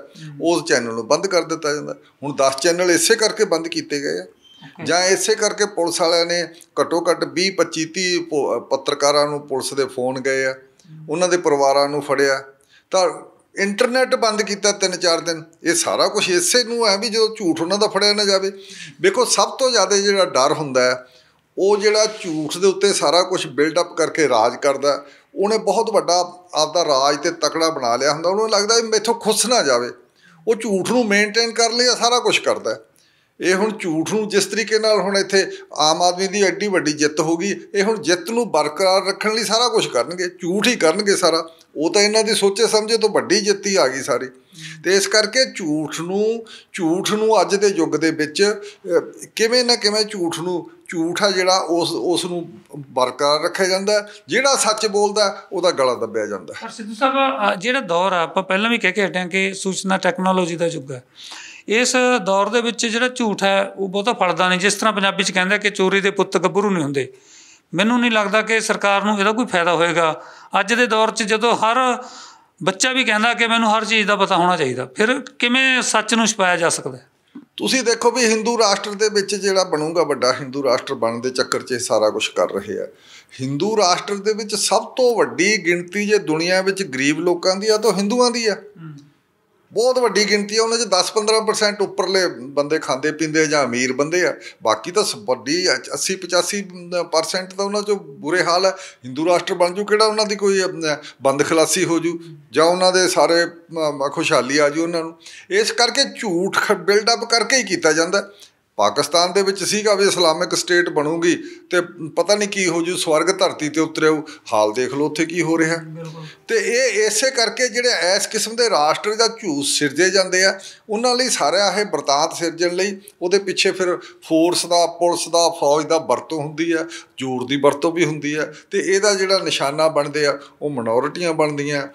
ਉਸ ਚੈਨਲ ਨੂੰ ਬੰਦ ਕਰ ਦਿੱਤਾ ਜਾਂਦਾ ਹੁਣ 10 ਚੈਨਲ ਇਸੇ ਕਰਕੇ ਬੰਦ ਕੀਤੇ ਗਏ ਆ ਜਾਂ ਇਸੇ ਕਰਕੇ ਪੁਲਿਸ ਵਾਲਿਆਂ ਨੇ ਘਟੋ ਘਟ 20 25 30 ਪੱਤਰਕਾਰਾਂ ਨੂੰ ਪੁਲਿਸ ਦੇ ਫੋਨ ਗਏ ਆ ਉਹਨਾਂ ਦੇ ਪਰਿਵਾਰਾਂ ਨੂੰ ਫੜਿਆ ਤਾਂ ਇੰਟਰਨੈਟ ਬੰਦ ਕੀਤਾ 3-4 ਦਿਨ ਇਹ ਸਾਰਾ ਕੁਝ ਇਸੇ ਨੂੰ ਐ ਵੀ ਜਦੋਂ ਝੂਠ ਉਹਨਾਂ ਦਾ ਫੜਿਆ ਨਾ ਜਾਵੇ ਵੇਖੋ ਸਭ ਤੋਂ ਜ਼ਿਆਦਾ ਜਿਹੜਾ ਡਰ ਹੁੰਦਾ ਹੈ ਉਹ ਜਿਹੜਾ ਝੂਠ ਦੇ ਉੱਤੇ ਸਾਰਾ ਕੁਝ ਬਿਲਡ ਅਪ ਕਰਕੇ ਰਾਜ ਕਰਦਾ ਉਹਨੇ ਬਹੁਤ ਵੱਡਾ ਆਪਦਾ ਰਾਜ ਤੇ ਤਕੜਾ ਬਣਾ ਲਿਆ ਹੁੰਦਾ ਉਹਨੂੰ ਲੱਗਦਾ ਮੈਥੋਂ ਖੁੱਸ ਨਾ ਜਾਵੇ ਉਹ ਝੂਠ ਨੂੰ ਮੇਨਟੇਨ ਕਰ ਲਈ ਸਾਰਾ ਕੁਝ ਕਰਦਾ ਇਹ ਹੁਣ ਝੂਠ ਨੂੰ ਜਿਸ ਤਰੀਕੇ ਨਾਲ ਹੁਣ ਇੱਥੇ ਆਮ ਆਦਮੀ ਦੀ ਐਡੀ ਵੱਡੀ ਜਿੱਤ ਹੋ ਗਈ ਇਹ ਹੁਣ ਜਿੱਤ ਨੂੰ ਬਰਕਰਾਰ ਰੱਖਣ ਲਈ ਸਾਰਾ ਕੁਝ ਕਰਨਗੇ ਝੂਠ ਹੀ ਕਰਨਗੇ ਸਾਰਾ ਉਹ ਤਾਂ ਇਹਨਾਂ ਦੀ ਸੋਚੇ ਸਮਝੇ ਤੋਂ ਵੱਡੀ ਜਿੱਤੀ ਆ ਗਈ ਸਾਰੀ ਤੇ ਇਸ ਕਰਕੇ ਝੂਠ ਨੂੰ ਝੂਠ ਨੂੰ ਅੱਜ ਦੇ ਯੁੱਗ ਦੇ ਵਿੱਚ ਕਿਵੇਂ ਨਾ ਕਿਵੇਂ ਝੂਠ ਨੂੰ ਝੂਠ ਆ ਜਿਹੜਾ ਉਸ ਉਸ ਨੂੰ ਬਰਕਰਾਰ ਰੱਖਿਆ ਜਾਂਦਾ ਜਿਹੜਾ ਸੱਚ ਬੋਲਦਾ ਉਹਦਾ ਗਲਾ ਦੱਬਿਆ ਜਾਂਦਾ ਪਰ ਸਿੱਧੂ ਸਾਹਿਬ ਜਿਹੜਾ ਦੌਰ ਆ ਆਪਾਂ ਪਹਿਲਾਂ ਵੀ ਕਹਿ ਕੇ ਹਟਿਆ ਕਿ ਸੂਚਨਾ ਟੈਕਨੋਲੋਜੀ ਦਾ ਯੁੱਗ ਹੈ ਇਸ ਦੌਰ ਦੇ ਵਿੱਚ ਜਿਹੜਾ ਝੂਠ ਹੈ ਉਹ ਬਹੁਤਾ ਫੜਦਾ ਨਹੀਂ ਜਿਸ ਤਰ੍ਹਾਂ ਪੰਜਾਬੀ 'ਚ ਕਹਿੰਦੇ ਕਿ ਚੋਰੀ ਦੇ ਪੁੱਤ ਗੱਭਰੂ ਨਹੀਂ ਹੁੰਦੇ ਮੈਨੂੰ ਨਹੀਂ ਲੱਗਦਾ ਕਿ ਸਰਕਾਰ ਨੂੰ ਇਹਦਾ ਕੋਈ ਫਾਇਦਾ ਹੋਏਗਾ ਅੱਜ ਦੇ ਦੌਰ 'ਚ ਜਦੋਂ ਹਰ ਬੱਚਾ ਵੀ ਕਹਿੰਦਾ ਕਿ ਮੈਨੂੰ ਹਰ ਚੀਜ਼ ਦਾ ਪਤਾ ਹੋਣਾ ਚਾਹੀਦਾ ਫਿਰ ਕਿਵੇਂ ਸੱਚ ਨੂੰ ਛਪਾਇਆ ਜਾ ਸਕਦਾ ਤੁਸੀਂ ਦੇਖੋ ਵੀ ਹਿੰਦੂ ਰਾਸ਼ਟਰ ਦੇ ਵਿੱਚ ਜਿਹੜਾ ਬਣੂਗਾ ਵੱਡਾ ਹਿੰਦੂ ਰਾਸ਼ਟਰ ਬਣਨ ਦੇ ਚੱਕਰ 'ਚ ਸਾਰਾ ਕੁਝ ਕਰ ਰਹੇ ਆ ਹਿੰਦੂ ਰਾਸ਼ਟਰ ਦੇ ਵਿੱਚ ਸਭ ਤੋਂ ਵੱਡੀ ਗਿਣਤੀ ਜੇ ਦੁਨੀਆ ਵਿੱਚ ਗਰੀਬ ਲੋਕਾਂ ਦੀ ਆ ਤਾਂ ਹਿੰਦੂਆਂ ਦੀ ਆ ਬਹੁਤ ਵੱਡੀ ਗਿਣਤੀ ਆ ਉਹਨਾਂ ਚ 10-15% ਉੱਪਰਲੇ ਬੰਦੇ ਖਾਂਦੇ ਪੀਂਦੇ ਜਾਂ ਅਮੀਰ ਬੰਦੇ ਆ ਬਾਕੀ ਤਾਂ ਵੱਡੀ 80-85% ਤਾਂ ਉਹਨਾਂ ਚ ਬੁਰੇ ਹਾਲ ਹੈ ਹਿੰਦੂ ਰਾਸ਼ਟਰ ਬਣ ਜੂ ਕਿਹੜਾ ਉਹਨਾਂ ਦੀ ਕੋਈ ਬੰਦ ਖਲਾਸੀ ਹੋ ਜੂ ਜਾਂ ਉਹਨਾਂ ਦੇ ਸਾਰੇ ਖੁਸ਼ਹਾਲੀ ਆ ਜੂ ਉਹਨਾਂ ਨੂੰ ਇਸ ਕਰਕੇ ਝੂਠ ਬਿਲਡ ਅਪ ਕਰਕੇ ਹੀ ਕੀਤਾ ਜਾਂਦਾ ਪਾਕਿਸਤਾਨ ਦੇ ਵਿੱਚ ਸੀਗਾ ਵੀ ਇਸਲਾਮਿਕ ਸਟੇਟ ਬਣੂਗੀ ਤੇ ਪਤਾ ਨਹੀਂ ਕੀ ਹੋ ਜੂ ਸਵਰਗ ਧਰਤੀ ਤੇ ਉਤਰਿਓ ਹਾਲ ਦੇਖ ਲਓ ਉੱਥੇ ਕੀ ਹੋ ਰਿਹਾ ਤੇ ਇਹ ਐਸੇ ਕਰਕੇ ਜਿਹੜੇ ਐਸ ਕਿਸਮ ਦੇ ਰਾਸ਼ਟਰ ਦਾ ਝੂਸ ਸਿਰਜੇ ਜਾਂਦੇ ਆ ਉਹਨਾਂ ਲਈ ਸਾਰਿਆ ਇਹ ਬਰਤਾਤ ਸਿਰਜਣ ਲਈ ਉਹਦੇ ਪਿੱਛੇ ਫਿਰ ਫੋਰਸ ਦਾ ਪੁਲਿਸ ਦਾ ਫੌਜ ਦਾ ਵਰਤੋਂ ਹੁੰਦੀ ਆ ਜ਼ੋਰ ਦੀ ਵਰਤੋਂ ਵੀ ਹੁੰਦੀ ਆ ਤੇ ਇਹਦਾ ਜਿਹੜਾ ਨਿਸ਼ਾਨਾ ਬਣਦੇ ਆ ਉਹ ਮਿਨੋਰਟੀਆਂ ਬਣਦੀਆਂ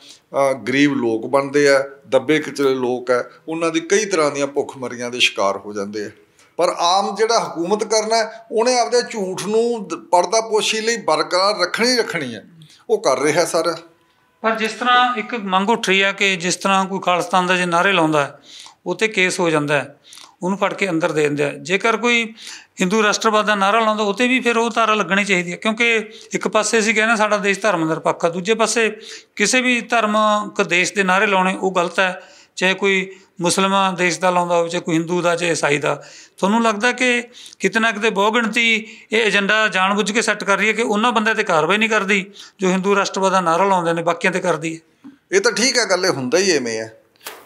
ਗਰੀਬ ਲੋਕ ਬਣਦੇ ਆ ਦੱਬੇ ਕਿਚਲੇ ਲੋਕ ਆ ਉਹਨਾਂ ਦੀ ਕਈ ਤਰ੍ਹਾਂ ਦੀਆਂ ਭੁੱਖਮਰੀਆਂ ਦੇ ਸ਼ਿਕਾਰ ਹੋ ਜਾਂਦੇ ਆ ਪਰ ਆਮ ਜਿਹੜਾ ਹਕੂਮਤ ਕਰਨਾ ਉਹਨੇ ਆਪਦੇ ਝੂਠ ਨੂੰ ਪਰਦਾ ਪੋਸ਼ੀ ਲਈ ਬਰਕਰਾਰ ਰੱਖਣੀ ਰੱਖਣੀ ਹੈ ਉਹ ਕਰ ਰਿਹਾ ਸਰ ਪਰ ਜਿਸ ਤਰ੍ਹਾਂ ਇੱਕ ਮੰਗ ਉੱਠੀ ਆ ਕਿ ਜਿਸ ਤਰ੍ਹਾਂ ਕੋਈ ਖਾਲਸਤਾਨ ਦਾ ਜੇ ਨਾਰੇ ਲਾਉਂਦਾ ਹੈ ਕੇਸ ਹੋ ਜਾਂਦਾ ਉਹਨੂੰ ਫੜ ਕੇ ਅੰਦਰ ਦੇ ਦਿੰਦੇ ਆ ਜੇਕਰ ਕੋਈ ਹਿੰਦੂ ਰਾਸ਼ਟਰਵਾਦ ਦਾ ਨਾਰਾ ਲਾਉਂਦਾ ਉਹਤੇ ਵੀ ਫਿਰ ਉਹ ਤਾਰਾ ਲੱਗਣੀ ਚਾਹੀਦੀ ਹੈ ਕਿਉਂਕਿ ਇੱਕ ਪਾਸੇ ਸੀ ਕਹਿੰਦੇ ਸਾਡਾ ਦੇਸ਼ ਧਰਮ ਨਿਰਪੱਖ ਆ ਦੂਜੇ ਪਾਸੇ ਕਿਸੇ ਵੀ ਧਰਮ ਕ ਦੇਸ਼ ਦੇ ਨਾਰੇ ਲਾਉਣੇ ਉਹ ਗਲਤ ਹੈ ਚਾਹੇ ਕੋਈ ਮੁਸਲਮਾਨ ਦੇਸ਼ ਦਾ ਲਾਉਂਦਾ ਹੋਵੇ ਚਾਹੇ ਕੋਈ ਹਿੰਦੂ ਦਾ ਚਾਹੇ ਈਸਾਈ ਦਾ ਤੁਹਾਨੂੰ ਲੱਗਦਾ ਕਿ ਕਿਤੇ ਬਹੁ ਗਿਣਤੀ ਇਹ ਏਜੰਡਾ ਜਾਣਬੁੱਝ ਕੇ ਸੈੱਟ ਕਰ ਰਹੀ ਹੈ ਕਿ ਉਹਨਾਂ ਬੰਦਿਆਂ ਤੇ ਕਾਰਵਾਈ ਨਹੀਂ ਕਰਦੀ ਜੋ ਹਿੰਦੂ ਰਾਸ਼ਟਰਵਾਦ ਦਾ ਨਾਰਾ ਲਾਉਂਦੇ ਨੇ ਬਾਕੀਆਂ ਤੇ ਕਰਦੀ ਹੈ ਇਹ ਤਾਂ ਠੀਕ ਹੈ ਗੱਲੇ ਹੁੰਦਾ ਹੀ ਐਵੇਂ ਹੈ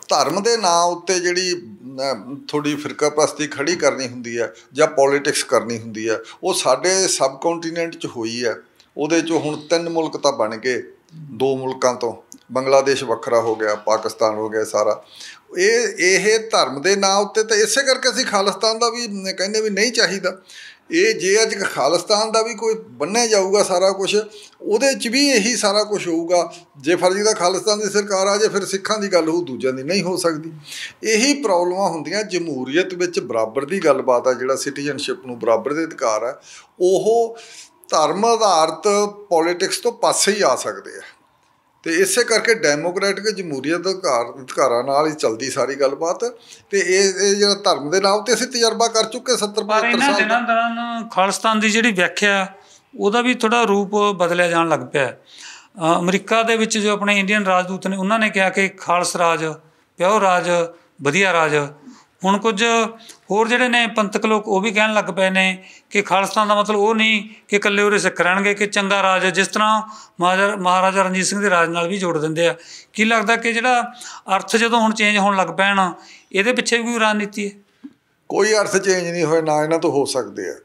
ਧਰਮ ਦੇ ਨਾਂ ਉੱਤੇ ਜਿਹੜੀ ਥੋੜੀ ਫਿਰਕਾ ਪ੍ਰਸਤੀ ਖੜੀ ਕਰਨੀ ਹੁੰਦੀ ਹੈ ਜਾਂ ਪੋਲਿਟਿਕਸ ਕਰਨੀ ਹੁੰਦੀ ਹੈ ਉਹ ਸਾਡੇ ਸਬ ਕੰਟੀਨੈਂਟ 'ਚ ਹੋਈ ਹੈ ਉਹਦੇ 'ਚ ਹੁਣ ਤਿੰਨ ਮੁਲਕ ਤਾਂ ਬਣ ਗਏ ਦੋ ਮੁਲਕਾਂ ਤੋਂ ਬੰਗਲਾਦੇਸ਼ ਵੱਖਰਾ ਹੋ ਗਿਆ ਪਾਕਿਸਤਾਨ ਹੋ ਗਿਆ ਸਾਰਾ ਇਹ ਇਹ ਧਰਮ ਦੇ ਨਾਂ ਉੱਤੇ ਤਾਂ ਇਸੇ ਕਰਕੇ ਅਸੀਂ ਖਾਲਸਤਾਨ ਦਾ ਵੀ ਕਹਿੰਦੇ ਵੀ ਨਹੀਂ ਚਾਹੀਦਾ ਇਹ ਜੇ ਅੱਜ ਖਾਲਸਤਾਨ ਦਾ ਵੀ ਕੋਈ ਬੰਨਿਆ ਜਾਊਗਾ ਸਾਰਾ ਕੁਝ ਉਹਦੇ 'ਚ ਵੀ ਇਹੀ ਸਾਰਾ ਕੁਝ ਹੋਊਗਾ ਜੇ ਫਰਜ਼ੀ ਦਾ ਖਾਲਸਤਾਨ ਦੀ ਸਰਕਾਰ ਆ ਜੇ ਫਿਰ ਸਿੱਖਾਂ ਦੀ ਗੱਲ ਹੋਊ ਦੂਜਿਆਂ ਦੀ ਨਹੀਂ ਹੋ ਸਕਦੀ ਇਹੀ ਪ੍ਰੋਬਲਮਾਂ ਹੁੰਦੀਆਂ ਜਮਹੂਰੀਅਤ ਵਿੱਚ ਬਰਾਬਰ ਦੀ ਗੱਲਬਾਤ ਆ ਜਿਹੜਾ ਸਿਟੀਜ਼ਨਸ਼ਿਪ ਨੂੰ ਬਰਾਬਰ ਦੇ ਅਧਿਕਾਰ ਆ ਉਹ ਧਰਮ ਆਧਾਰਿਤ ਪੋਲਿਟਿਕਸ ਤੋਂ ਪਾਸੇ ਹੀ ਆ ਸਕਦੇ ਆ ਤੇ ਇਸੇ ਕਰਕੇ ਡੈਮੋਕ੍ਰੈਟਿਕ ਜਮਹੂਰੀਅਤ ਅਧਿਕਾਰ ਅਧਿਕਾਰਾਂ ਨਾਲ ਹੀ ਚਲਦੀ ਸਾਰੀ ਗੱਲਬਾਤ ਤੇ ਇਹ ਇਹ ਜਿਹੜਾ ਧਰਮ ਦੇ ਨਾਮ ਤੇ ਅਸੀਂ ਤਜਰਬਾ ਕਰ ਚੁੱਕੇ 70 75 ਸਾਲ ਪਰ ਇਹਨਾਂ ਦਿਨਾਂ ਖਾਲਿਸਤਾਨ ਦੀ ਜਿਹੜੀ ਵਿਆਖਿਆ ਉਹਦਾ ਵੀ ਥੋੜਾ ਰੂਪ ਬਦਲਿਆ ਜਾਣ ਲੱਗ ਪਿਆ ਅਮਰੀਕਾ ਦੇ ਵਿੱਚ ਜੋ ਆਪਣੇ ਇੰਡੀਅਨ ਰਾਜਦੂਤ ਨੇ ਉਹਨਾਂ ਨੇ ਕਿਹਾ ਕਿ ਖਾਲਸ ਰਾਜ ਪਿਓ ਰਾਜ ਵਧੀਆ ਰਾਜ ਹੁਣ ਕੁਝ ਹੋਰ ਜਿਹੜੇ ਨੇ ਪੰਥਕ ਲੋਕ ਉਹ ਵੀ ਕਹਿਣ ਲੱਗ ਪਏ ਨੇ ਕਿ ਖਾਲਸਾ ਦਾ ਮਤਲਬ ਉਹ ਨਹੀਂ ਕਿ ਇਕੱਲੇ ਉਰੇ ਸਿੱਖ ਰਹਿਣਗੇ ਕਿ ਚੰਗਾ ਰਾਜ ਹੈ ਜਿਸ ਤਰ੍ਹਾਂ ਮਹਾਰਾਜਾ ਰਣਜੀਤ ਸਿੰਘ ਦੇ ਰਾਜ ਨਾਲ ਵੀ ਜੋੜ ਦਿੰਦੇ ਆ ਕੀ ਲੱਗਦਾ ਕਿ ਜਿਹੜਾ ਅਰਥ ਜਦੋਂ ਹੁਣ ਚੇਂਜ ਹੋਣ ਲੱਗ ਪੈਣ ਇਹਦੇ ਪਿੱਛੇ ਵੀ ਕੋਈ ਰਣਨੀਤੀ ਹੈ ਕੋਈ ਅਰਥ ਚੇਂਜ ਨਹੀਂ ਹੋਇਆ ਨਾ ਇਹਨਾਂ ਤੋਂ ਹੋ ਸਕਦੇ ਆ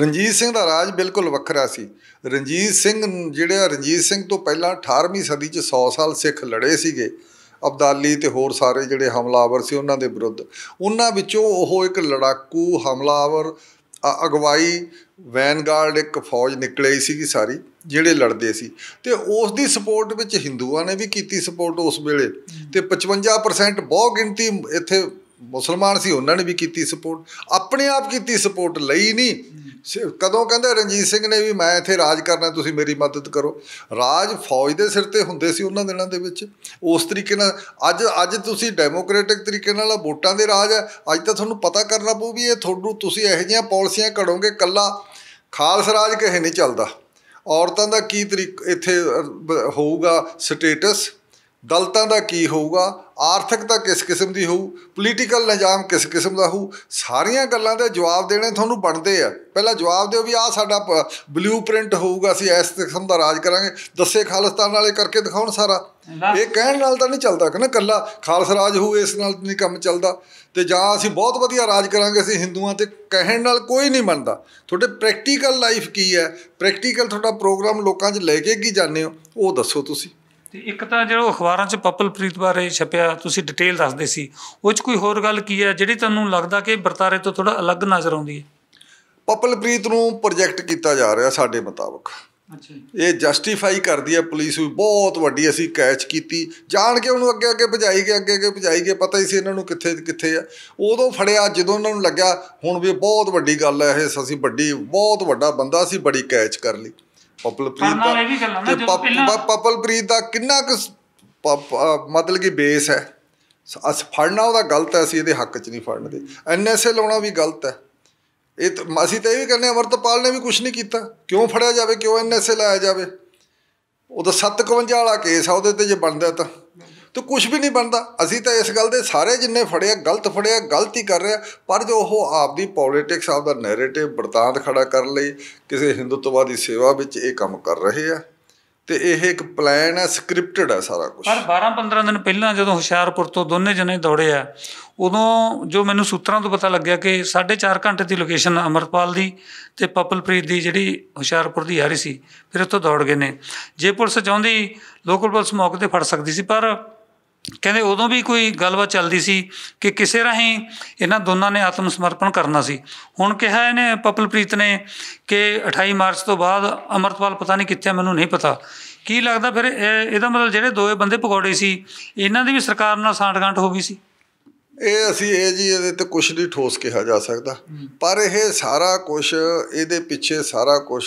ਰਣਜੀਤ ਸਿੰਘ ਦਾ ਰਾਜ ਬਿਲਕੁਲ ਵੱਖਰਾ ਸੀ ਰਣਜੀਤ ਸਿੰਘ ਜਿਹੜੇ ਰਣਜੀਤ ਸਿੰਘ ਤੋਂ ਪਹਿਲਾਂ 18ਵੀਂ ਸਦੀ 'ਚ 100 ਸਾਲ ਸਿੱਖ ਲੜੇ ਸੀਗੇ ਅਬਦਾਲੀ ਤੇ ਹੋਰ ਸਾਰੇ ਜਿਹੜੇ ਹਮਲਾਵਰ ਸੀ ਉਹਨਾਂ ਦੇ ਵਿਰੁੱਧ ਉਹਨਾਂ ਵਿੱਚੋਂ ਉਹ ਇੱਕ ਲੜਾਕੂ ਹਮਲਾਵਰ ਅਗਵਾਈ ਵੈਨਗਾਰਡ ਇੱਕ ਫੌਜ ਨਿਕਲੀ ਕਿ ਸਾਰੀ ਜਿਹੜੇ ਲੜਦੇ ਸੀ ਤੇ ਉਸ ਦੀ ਸਪੋਰਟ ਵਿੱਚ ਹਿੰਦੂਆਂ ਨੇ ਵੀ ਕੀਤੀ ਸਪੋਰਟ ਉਸ ਵੇਲੇ ਤੇ 55% ਬਹੁ ਗਿਣਤੀ ਇੱਥੇ ਮੁਸਲਮਾਨ ਸੀ ਉਹਨਾਂ ਨੇ ਵੀ ਕੀਤੀ ਸਪੋਰਟ ਆਪਣੇ ਆਪ ਕੀਤੀ ਸਪੋਰਟ ਲਈ ਨਹੀਂ ਕਦੋਂ ਕਹਿੰਦੇ ਰਣਜੀਤ ਸਿੰਘ ਨੇ ਵੀ ਮੈਂ ਇੱਥੇ ਰਾਜ ਕਰਨਾ ਤੁਸੀਂ ਮੇਰੀ ਮਦਦ ਕਰੋ ਰਾਜ ਫੌਜ ਦੇ ਸਿਰ ਤੇ ਹੁੰਦੇ ਸੀ ਉਹਨਾਂ ਦਿਨਾਂ ਦੇ ਵਿੱਚ ਉਸ ਤਰੀਕੇ ਨਾਲ ਅੱਜ ਅੱਜ ਤੁਸੀਂ ਡੈਮੋਕ੍ਰੈਟਿਕ ਤਰੀਕੇ ਨਾਲ ਵੋਟਾਂ ਦੇ ਰਾਜ ਹੈ ਅੱਜ ਤਾਂ ਤੁਹਾਨੂੰ ਪਤਾ ਕਰਨਾ ਪਊ ਵੀ ਇਹ ਤੁਹਾਨੂੰ ਤੁਸੀਂ ਇਹੋ ਜਿਹੀਆਂ ਪਾਲਿਸੀਆਂ ਘੜੋਗੇ ਕੱਲਾ ਖਾਲਸ ਰਾਜ ਕਿਸੇ ਨਹੀਂ ਚੱਲਦਾ ਔਰਤਾਂ ਦਾ ਕੀ ਤਰੀਕ ਇੱਥੇ ਹੋਊਗਾ ਸਟੇਟਸ ਦਲਤਾਂ ਦਾ ਕੀ ਹੋਊਗਾ ਆਰਥਿਕਤਾ ਕਿਸ ਕਿਸਮ ਦੀ ਹੋਊ ਪੋਲੀਟੀਕਲ ਨਿਜ਼ਾਮ ਕਿਸ ਕਿਸਮ ਦਾ ਹੋਊ ਸਾਰੀਆਂ ਗੱਲਾਂ ਦੇ ਜਵਾਬ ਦੇਣੇ ਤੁਹਾਨੂੰ ਬਣਦੇ ਆ ਪਹਿਲਾਂ ਜਵਾਬ ਦਿਓ ਵੀ ਆ ਸਾਡਾ ਬਲੂਪ੍ਰਿੰਟ ਹੋਊਗਾ ਅਸੀਂ ਇਸ ਕਿਸਮ ਦਾ ਰਾਜ ਕਰਾਂਗੇ ਦੱਸੇ ਖਾਲਸਤਾਨ ਵਾਲੇ ਕਰਕੇ ਦਿਖਾਉਣ ਸਾਰਾ ਇਹ ਕਹਿਣ ਨਾਲ ਤਾਂ ਨਹੀਂ ਚੱਲਦਾ ਕਿ ਨਾ ਕੱਲਾ ਖਾਲਸ ਰਾਜ ਹੋਊ ਇਸ ਨਾਲ ਨਹੀਂ ਕੰਮ ਚੱਲਦਾ ਤੇ ਜਾਂ ਅਸੀਂ ਬਹੁਤ ਵਧੀਆ ਰਾਜ ਕਰਾਂਗੇ ਅਸੀਂ ਹਿੰਦੂਆਂ ਤੇ ਕਹਿਣ ਨਾਲ ਕੋਈ ਨਹੀਂ ਮੰਨਦਾ ਤੁਹਾਡੇ ਪ੍ਰੈਕਟੀਕਲ ਲਾਈਫ ਕੀ ਹੈ ਪ੍ਰੈਕਟੀਕਲ ਤੁਹਾਡਾ ਪ੍ਰੋਗਰਾਮ ਲੋਕਾਂ 'ਚ ਲੈ ਕੇ ਕੀ ਜਾਂਦੇ ਹੋ ਉਹ ਦੱਸੋ ਤੁਸੀਂ ਤੇ ਇੱਕ ਤਾਂ ਜਿਹੜਾ ਅਖਬਾਰਾਂ 'ਚ ਪਪਲ ਪ੍ਰੀਤ ਬਾਰੇ ਛਪਿਆ ਤੁਸੀਂ ਡਿਟੇਲ ਦੱਸਦੇ ਸੀ ਉਹ 'ਚ ਕੋਈ ਹੋਰ ਗੱਲ ਕੀ ਹੈ ਜਿਹੜੀ ਤੁਹਾਨੂੰ ਲੱਗਦਾ ਕਿ ਵਰਤਾਰੇ ਤੋਂ ਥੋੜਾ ਅਲੱਗ ਨਜ਼ਰ ਆਉਂਦੀ ਹੈ ਪਪਲ ਪ੍ਰੀਤ ਨੂੰ ਪ੍ਰੋਜੈਕਟ ਕੀਤਾ ਜਾ ਰਿਹਾ ਸਾਡੇ ਮੁਤਾਬਕ ਅੱਛਾ ਇਹ ਜਸਟੀਫਾਈ ਕਰਦੀ ਹੈ ਪੁਲਿਸ ਵੀ ਬਹੁਤ ਵੱਡੀ ਅਸੀਂ ਕੈਚ ਕੀਤੀ ਜਾਣ ਕੇ ਉਹਨੂੰ ਅੱਗੇ ਅੱਗੇ ਭਜਾਈ ਗਏ ਅੱਗੇ ਅੱਗੇ ਭਜਾਈ ਗਏ ਪਤਾ ਹੀ ਸੀ ਇਹਨਾਂ ਨੂੰ ਕਿੱਥੇ ਕਿੱਥੇ ਆ ਉਦੋਂ ਫੜਿਆ ਜਦੋਂ ਉਹਨਾਂ ਨੂੰ ਲੱਗਿਆ ਹੁਣ ਵੀ ਬਹੁਤ ਵੱਡੀ ਗੱਲ ਹੈ ਇਹ ਅਸੀਂ ਵੱਡੀ ਬਹੁਤ ਵੱਡਾ ਬੰਦਾ ਸੀ ਬੜੀ ਕੈਚ ਕਰ ਲਈ ਪਪਲਪ੍ਰੀਤ ਦਾ ਇਹ ਵੀ ਗੱਲਾਂ ਨਾ ਜਦੋਂ ਪਹਿਲਾਂ ਪਪਲਪ੍ਰੀਤ ਦਾ ਕਿੰਨਾ ਕੁ ਮਤਲਬ ਕਿ ਬੇਸ ਹੈ ਅਸ ਫੜਨਾ ਉਹਦਾ ਗਲਤ ਹੈ ਅਸੀਂ ਇਹਦੇ ਹੱਕ 'ਚ ਨਹੀਂ ਫੜਨ ਦੇ ਐਨਐਸਏ ਲਾਉਣਾ ਵੀ ਗਲਤ ਹੈ ਇਹ ਅਸੀਂ ਤਾਂ ਇਹ ਵੀ ਕਹਿੰਦੇ ਅਮਰਤਪਾਲ ਨੇ ਵੀ ਕੁਝ ਨਹੀਂ ਕੀਤਾ ਕਿਉਂ ਫੜਿਆ ਜਾਵੇ ਕਿਉਂ ਐਨਐਸਏ ਲਾਇਆ ਜਾਵੇ ਉਹਦਾ 751 ਵਾਲਾ ਕੇਸ ਆ ਉਹਦੇ ਤੇ ਜੇ ਬਣਦਾ ਤਾਂ ਤਾਂ ਕੁਝ ਵੀ ਨਹੀਂ ਬਣਦਾ ਅਸੀਂ ਤਾਂ ਇਸ ਗੱਲ ਦੇ ਸਾਰੇ ਜਿੰਨੇ ਫੜਿਆ ਗਲਤ ਫੜਿਆ ਗਲਤੀ ਕਰ ਰਿਹਾ ਪਰ ਜੋ ਉਹ ਆਪਦੀ ਪੋਲਿਟਿਕਸ ਦਾ ਨੈਰੇਟਿਵ ਬਰਤਾਂਤ ਖੜਾ ਕਰਨ ਲਈ ਕਿਸੇ ਹਿੰਦੂਤਵਾਦੀ ਸੇਵਾ ਵਿੱਚ ਇਹ ਕੰਮ ਕਰ ਰਹੇ ਆ ਤੇ ਇਹ ਇੱਕ ਪਲਾਨ ਹੈ ਸਕ੍ਰਿਪਟਡ ਹੈ ਸਾਰਾ ਕੁਝ ਪਰ 12 15 ਦਿਨ ਪਹਿਲਾਂ ਜਦੋਂ ਹੁਸ਼ਿਆਰਪੁਰ ਤੋਂ ਦੋਨੇ ਜਣੇ ਦੌੜੇ ਆ ਉਦੋਂ ਜੋ ਮੈਨੂੰ ਸੂਤਰਾਂ ਤੋਂ ਪਤਾ ਲੱਗਿਆ ਕਿ 4.5 ਘੰਟੇ ਦੀ ਲੋਕੇਸ਼ਨ ਅਮਰਪਾਲ ਦੀ ਤੇ ਪਪਲਪ੍ਰੀਤ ਦੀ ਜਿਹੜੀ ਹੁਸ਼ਿਆਰਪੁਰ ਦੀ ਆ ਰਹੀ ਸੀ ਫਿਰ ਉੱਥੋਂ ਦੌੜ ਗਏ ਨੇ ਜੇ ਪੁਲਿਸ ਚਾਹੁੰਦੀ ਲੋਕਲ ਪੁਲਿਸ ਮੌਕੇ ਤੇ ਫੜ ਸਕਦੀ ਸੀ ਪਰ ਕਹਿੰਦੇ ਉਦੋਂ ਵੀ ਕੋਈ ਗੱਲਬਾਤ ਚੱਲਦੀ ਸੀ ਕਿ ਕਿਸੇ ਰਾਹੀਂ ਇਹਨਾਂ ਦੋਨਾਂ ਨੇ ਆਤਮ ਸਮਰਪਣ ਕਰਨਾ ਸੀ ਹੁਣ ਕਿਹਾ ਇਹਨੇ ਪਪਲਪ੍ਰੀਤ ਨੇ ਕਿ 28 ਮਾਰਚ ਤੋਂ ਬਾਅਦ ਅਮਰਤਪਾਲ ਪਤਾ ਨਹੀਂ ਕਿੱਥੇ ਮੈਨੂੰ ਨਹੀਂ ਪਤਾ ਕੀ ਲੱਗਦਾ ਫਿਰ ਇਹਦਾ ਮਤਲਬ ਜਿਹੜੇ ਦੋਏ ਬੰਦੇ ਪਕੌੜੇ ਸੀ ਇਹਨਾਂ ਦੀ ਵੀ ਸਰਕਾਰ ਨਾਲ ਸਾਂਠਗਾਂਠ ਹੋ ਗਈ ਸੀ ਇਹ ਅਸੀਂ ਇਹ ਜੀ ਇਹਦੇ ਤੇ ਕੁਝ ਨਹੀਂ ਠੋਸ ਕਿਹਾ ਜਾ ਸਕਦਾ ਪਰ ਇਹ ਸਾਰਾ ਕੁਝ ਇਹਦੇ ਪਿੱਛੇ ਸਾਰਾ ਕੁਝ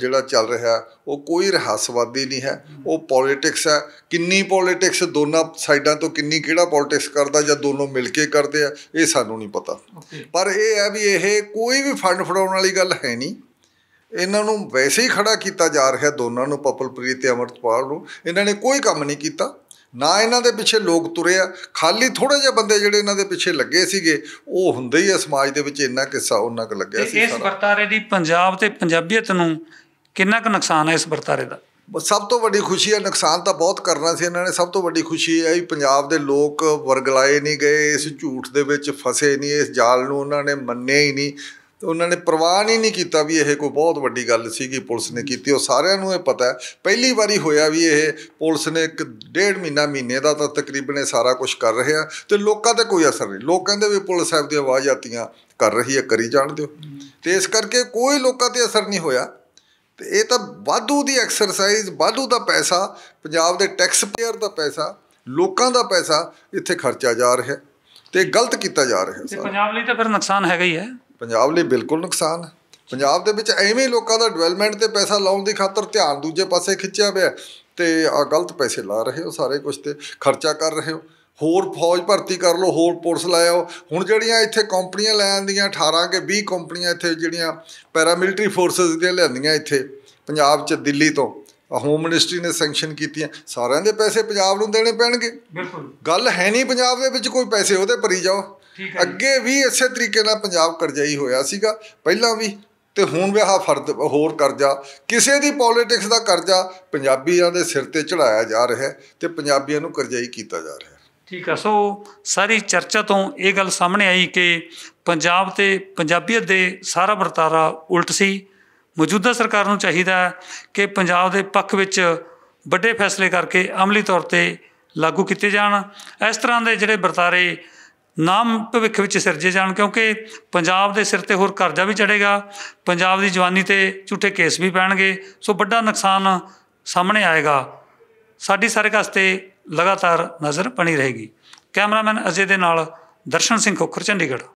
ਜਿਹੜਾ ਚੱਲ ਰਿਹਾ ਉਹ ਕੋਈ ਰਹੱਸਵਾਦੀ ਨਹੀਂ ਹੈ ਉਹ ਪੋਲਿਟਿਕਸ ਹੈ ਕਿੰਨੀ ਪੋਲਿਟਿਕਸ ਦੋਨਾਂ ਸਾਈਡਾਂ ਤੋਂ ਕਿੰਨੀ ਕਿਹੜਾ ਪੋਲਿਟਿਕਸ ਕਰਦਾ ਜਾਂ ਦੋਨੋਂ ਮਿਲ ਕੇ ਕਰਦੇ ਆ ਇਹ ਸਾਨੂੰ ਨਹੀਂ ਪਤਾ ਪਰ ਇਹ ਹੈ ਵੀ ਇਹ ਕੋਈ ਵੀ ਫੰਡ ਫੜਾਉਣ ਵਾਲੀ ਗੱਲ ਹੈ ਨਹੀਂ ਇਹਨਾਂ ਨੂੰ ਵੈਸੇ ਹੀ ਖੜਾ ਕੀਤਾ ਜਾ ਰਿਹਾ ਦੋਨਾਂ ਨੂੰ ਪਪਲਪ੍ਰੀਤ ਤੇ ਅਮਰਤਪਾਲ ਨੂੰ ਇਹਨਾਂ ਨੇ ਕੋਈ ਕੰਮ ਨਹੀਂ ਕੀਤਾ ਨਾ ਇਹਨਾਂ ਦੇ ਪਿੱਛੇ ਲੋਕ ਤੁਰੇ ਆ ਖਾਲੀ ਥੋੜੇ ਜਿਹੇ ਬੰਦੇ ਜਿਹੜੇ ਇਹਨਾਂ ਦੇ ਪਿੱਛੇ ਲੱਗੇ ਸੀਗੇ ਉਹ ਹੁੰਦੇ ਹੀ ਆ ਸਮਾਜ ਦੇ ਵਿੱਚ ਇੰਨਾ ਕਿੱਸਾ ਉਹਨਾਂ ਕੋ ਲੱਗਿਆ ਸੀ ਇਸ ਵਰਤਾਰੇ ਦੀ ਪੰਜਾਬ ਤੇ ਪੰਜਾਬੀਅਤ ਨੂੰ ਕਿੰਨਾ ਕੁ ਨੁਕਸਾਨ ਹੈ ਇਸ ਵਰਤਾਰੇ ਦਾ ਸਭ ਤੋਂ ਵੱਡੀ ਖੁਸ਼ੀ ਹੈ ਨੁਕਸਾਨ ਤਾਂ ਬਹੁਤ ਕਰਨਾ ਸੀ ਇਹਨਾਂ ਨੇ ਸਭ ਤੋਂ ਵੱਡੀ ਖੁਸ਼ੀ ਹੈ ਵੀ ਪੰਜਾਬ ਦੇ ਲੋਕ ਵਰਗਲਾਏ ਨਹੀਂ ਗਏ ਇਸ ਝੂਠ ਦੇ ਵਿੱਚ ਫਸੇ ਨਹੀਂ ਇਸ ਜਾਲ ਨੂੰ ਉਹਨਾਂ ਨੇ ਮੰਨਿਆ ਹੀ ਨਹੀਂ ਤੇ ਉਹਨਾਂ ਨੇ ਪ੍ਰਵਾਹ ਹੀ ਨਹੀਂ ਕੀਤਾ ਵੀ ਇਹ ਕੋਈ ਬਹੁਤ ਵੱਡੀ ਗੱਲ ਸੀ ਕਿ ਪੁਲਿਸ ਨੇ ਕੀਤੀ ਉਹ ਸਾਰਿਆਂ ਨੂੰ ਇਹ ਪਤਾ ਹੈ ਪਹਿਲੀ ਵਾਰੀ ਹੋਇਆ ਵੀ ਇਹ ਪੁਲਿਸ ਨੇ ਇੱਕ ਡੇਢ ਮਹੀਨਾ ਮਹੀਨੇ ਦਾ ਤਾਂ ਤਕਰੀਬਨ ਇਹ ਸਾਰਾ ਕੁਝ ਕਰ ਰਹੇ ਆ ਤੇ ਲੋਕਾਂ ਤੇ ਕੋਈ ਅਸਰ ਨਹੀਂ ਲੋਕ ਕਹਿੰਦੇ ਵੀ ਪੁਲਿਸ ਸਾਹਿਬ ਦੀ ਆਵਾਜ਼ ਆਤੀਆਂ ਕਰ ਰਹੀ ਹੈ ਕਰੀ ਜਾਣ ਦਿਓ ਤੇ ਇਸ ਕਰਕੇ ਕੋਈ ਲੋਕਾਂ ਤੇ ਅਸਰ ਨਹੀਂ ਹੋਇਆ ਤੇ ਇਹ ਤਾਂ ਵਾਧੂ ਦੀ ਐਕਸਰਸਾਈਜ਼ ਵਾਧੂ ਦਾ ਪੈਸਾ ਪੰਜਾਬ ਦੇ ਟੈਕਸ ਪੇਅਰ ਦਾ ਪੈਸਾ ਲੋਕਾਂ ਦਾ ਪੈਸਾ ਇੱਥੇ ਖਰਚਾ ਜਾ ਰਿਹਾ ਤੇ ਗਲਤ ਕੀਤਾ ਜਾ ਰਿਹਾ ਤੇ ਪੰਜਾਬ ਲਈ ਤਾਂ ਫਿਰ ਨੁਕਸਾਨ ਹੈਗਾ ਹੀ ਹੈ ਪੰਜਾਬ ਲਈ ਬਿਲਕੁਲ ਨੁਕਸਾਨ ਹੈ ਪੰਜਾਬ ਦੇ ਵਿੱਚ ਐਵੇਂ ਲੋਕਾਂ ਦਾ ਡਿਵੈਲਪਮੈਂਟ ਤੇ ਪੈਸਾ ਲਾਉਣ ਦੀ ਖਾਤਰ ਧਿਆਨ ਦੂਜੇ ਪਾਸੇ ਖਿੱਚਿਆ ਪਿਆ ਤੇ ਆ ਗਲਤ ਪੈਸੇ ਲਾ ਰਹੇ ਹੋ ਸਾਰੇ ਕੁਝ ਤੇ ਖਰਚਾ ਕਰ ਰਹੇ ਹੋ ਹੋਰ ਫੌਜ ਭਰਤੀ ਕਰ ਲਓ ਹੋਰ ਪੁਲਿਸ ਲਾਇਓ ਹੁਣ ਜਿਹੜੀਆਂ ਇੱਥੇ ਕੰਪਨੀਆਂ ਲੈ ਆਂਦੀਆਂ 18 ਕੇ 20 ਕੰਪਨੀਆਂ ਇੱਥੇ ਜਿਹੜੀਆਂ ਪੈਰਾਮਿਲਟਰੀ ਫੋਰਸਸ ਦੀਆਂ ਲੈਂਦੀਆਂ ਇੱਥੇ ਪੰਜਾਬ 'ਚ ਦਿੱਲੀ ਤੋਂ ਹੋਮ ਮਿਨਿਸਟਰੀ ਨੇ ਸੈਂਕਸ਼ਨ ਕੀਤੀਆਂ ਸਾਰਿਆਂ ਦੇ ਪੈਸੇ ਪੰਜਾਬ ਨੂੰ ਦੇਣੇ ਪੈਣਗੇ ਬਿਲਕੁਲ ਗੱਲ ਹੈ ਨਹੀਂ ਪੰਜਾਬ ਦੇ ਵਿੱਚ ਕੋਈ ਪੈਸੇ ਉਹਦੇ ਭਰੀ ਜਾਓ ਅੱਗੇ ਵੀ ਇਸੇ ਤਰੀਕੇ ਨਾਲ ਪੰਜਾਬ ਕਰਜ਼ਾਈ ਹੋਇਆ ਸੀਗਾ ਪਹਿਲਾਂ ਵੀ ਤੇ ਹੁਣ ਵੀ ਆਹ ਫਰਦ ਹੋਰ ਕਰਜ਼ਾ ਕਿਸੇ ਦੀ ਪੋਲਿਟਿਕਸ ਦਾ ਕਰਜ਼ਾ ਪੰਜਾਬੀਆਂ ਦੇ ਸਿਰ ਤੇ ਚੜਾਇਆ ਜਾ ਰਿਹਾ ਤੇ ਪੰਜਾਬੀਆਂ ਨੂੰ ਕਰਜ਼ਾਈ ਕੀਤਾ ਜਾ ਰਿਹਾ ਠੀਕ ਆ ਸੋ ਸਾਰੀ ਚਰਚਾ ਤੋਂ ਇਹ ਗੱਲ ਸਾਹਮਣੇ ਆਈ ਕਿ ਪੰਜਾਬ ਤੇ ਪੰਜਾਬੀਅਤ ਦੇ ਸਾਰਾ ਵਰਤਾਰਾ ਉਲਟ ਸੀ ਮੌਜੂਦਾ ਸਰਕਾਰ ਨੂੰ ਚਾਹੀਦਾ ਹੈ ਕਿ ਪੰਜਾਬ ਦੇ ਪੱਖ ਵਿੱਚ ਵੱਡੇ ਫੈਸਲੇ ਕਰਕੇ ਅਮਲੀ ਤੌਰ ਤੇ ਲਾਗੂ ਕੀਤੇ ਜਾਣ ਇਸ ਤਰ੍ਹਾਂ ਦੇ ਜਿਹੜੇ ਵਰਤਾਰੇ ਨਾਮ ਭਵਿੱਖ ਵਿੱਚ ਸਿਰਜੇ ਜਾਣ ਕਿਉਂਕਿ ਪੰਜਾਬ ਦੇ ਸਿਰ ਤੇ ਹੋਰ ਕਰਜ਼ਾ ਵੀ ਚੜੇਗਾ ਪੰਜਾਬ ਦੀ ਜਵਾਨੀ ਤੇ ਝੂਠੇ ਕੇਸ ਵੀ ਪੈਣਗੇ ਸੋ ਵੱਡਾ ਨੁਕਸਾਨ ਸਾਹਮਣੇ ਆਏਗਾ ਸਾਡੀ ਸਰਕਾਰ ਤੇ ਲਗਾਤਾਰ ਨਜ਼ਰ ਬਣੀ ਰਹੇਗੀ ਕੈਮਰਾਮੈਨ ਅਜੇ ਦੇ ਨਾਲ ਦਰਸ਼ਨ ਸਿੰਘ ਖੋਖਰ ਚੰਡੀਗੜ੍ਹ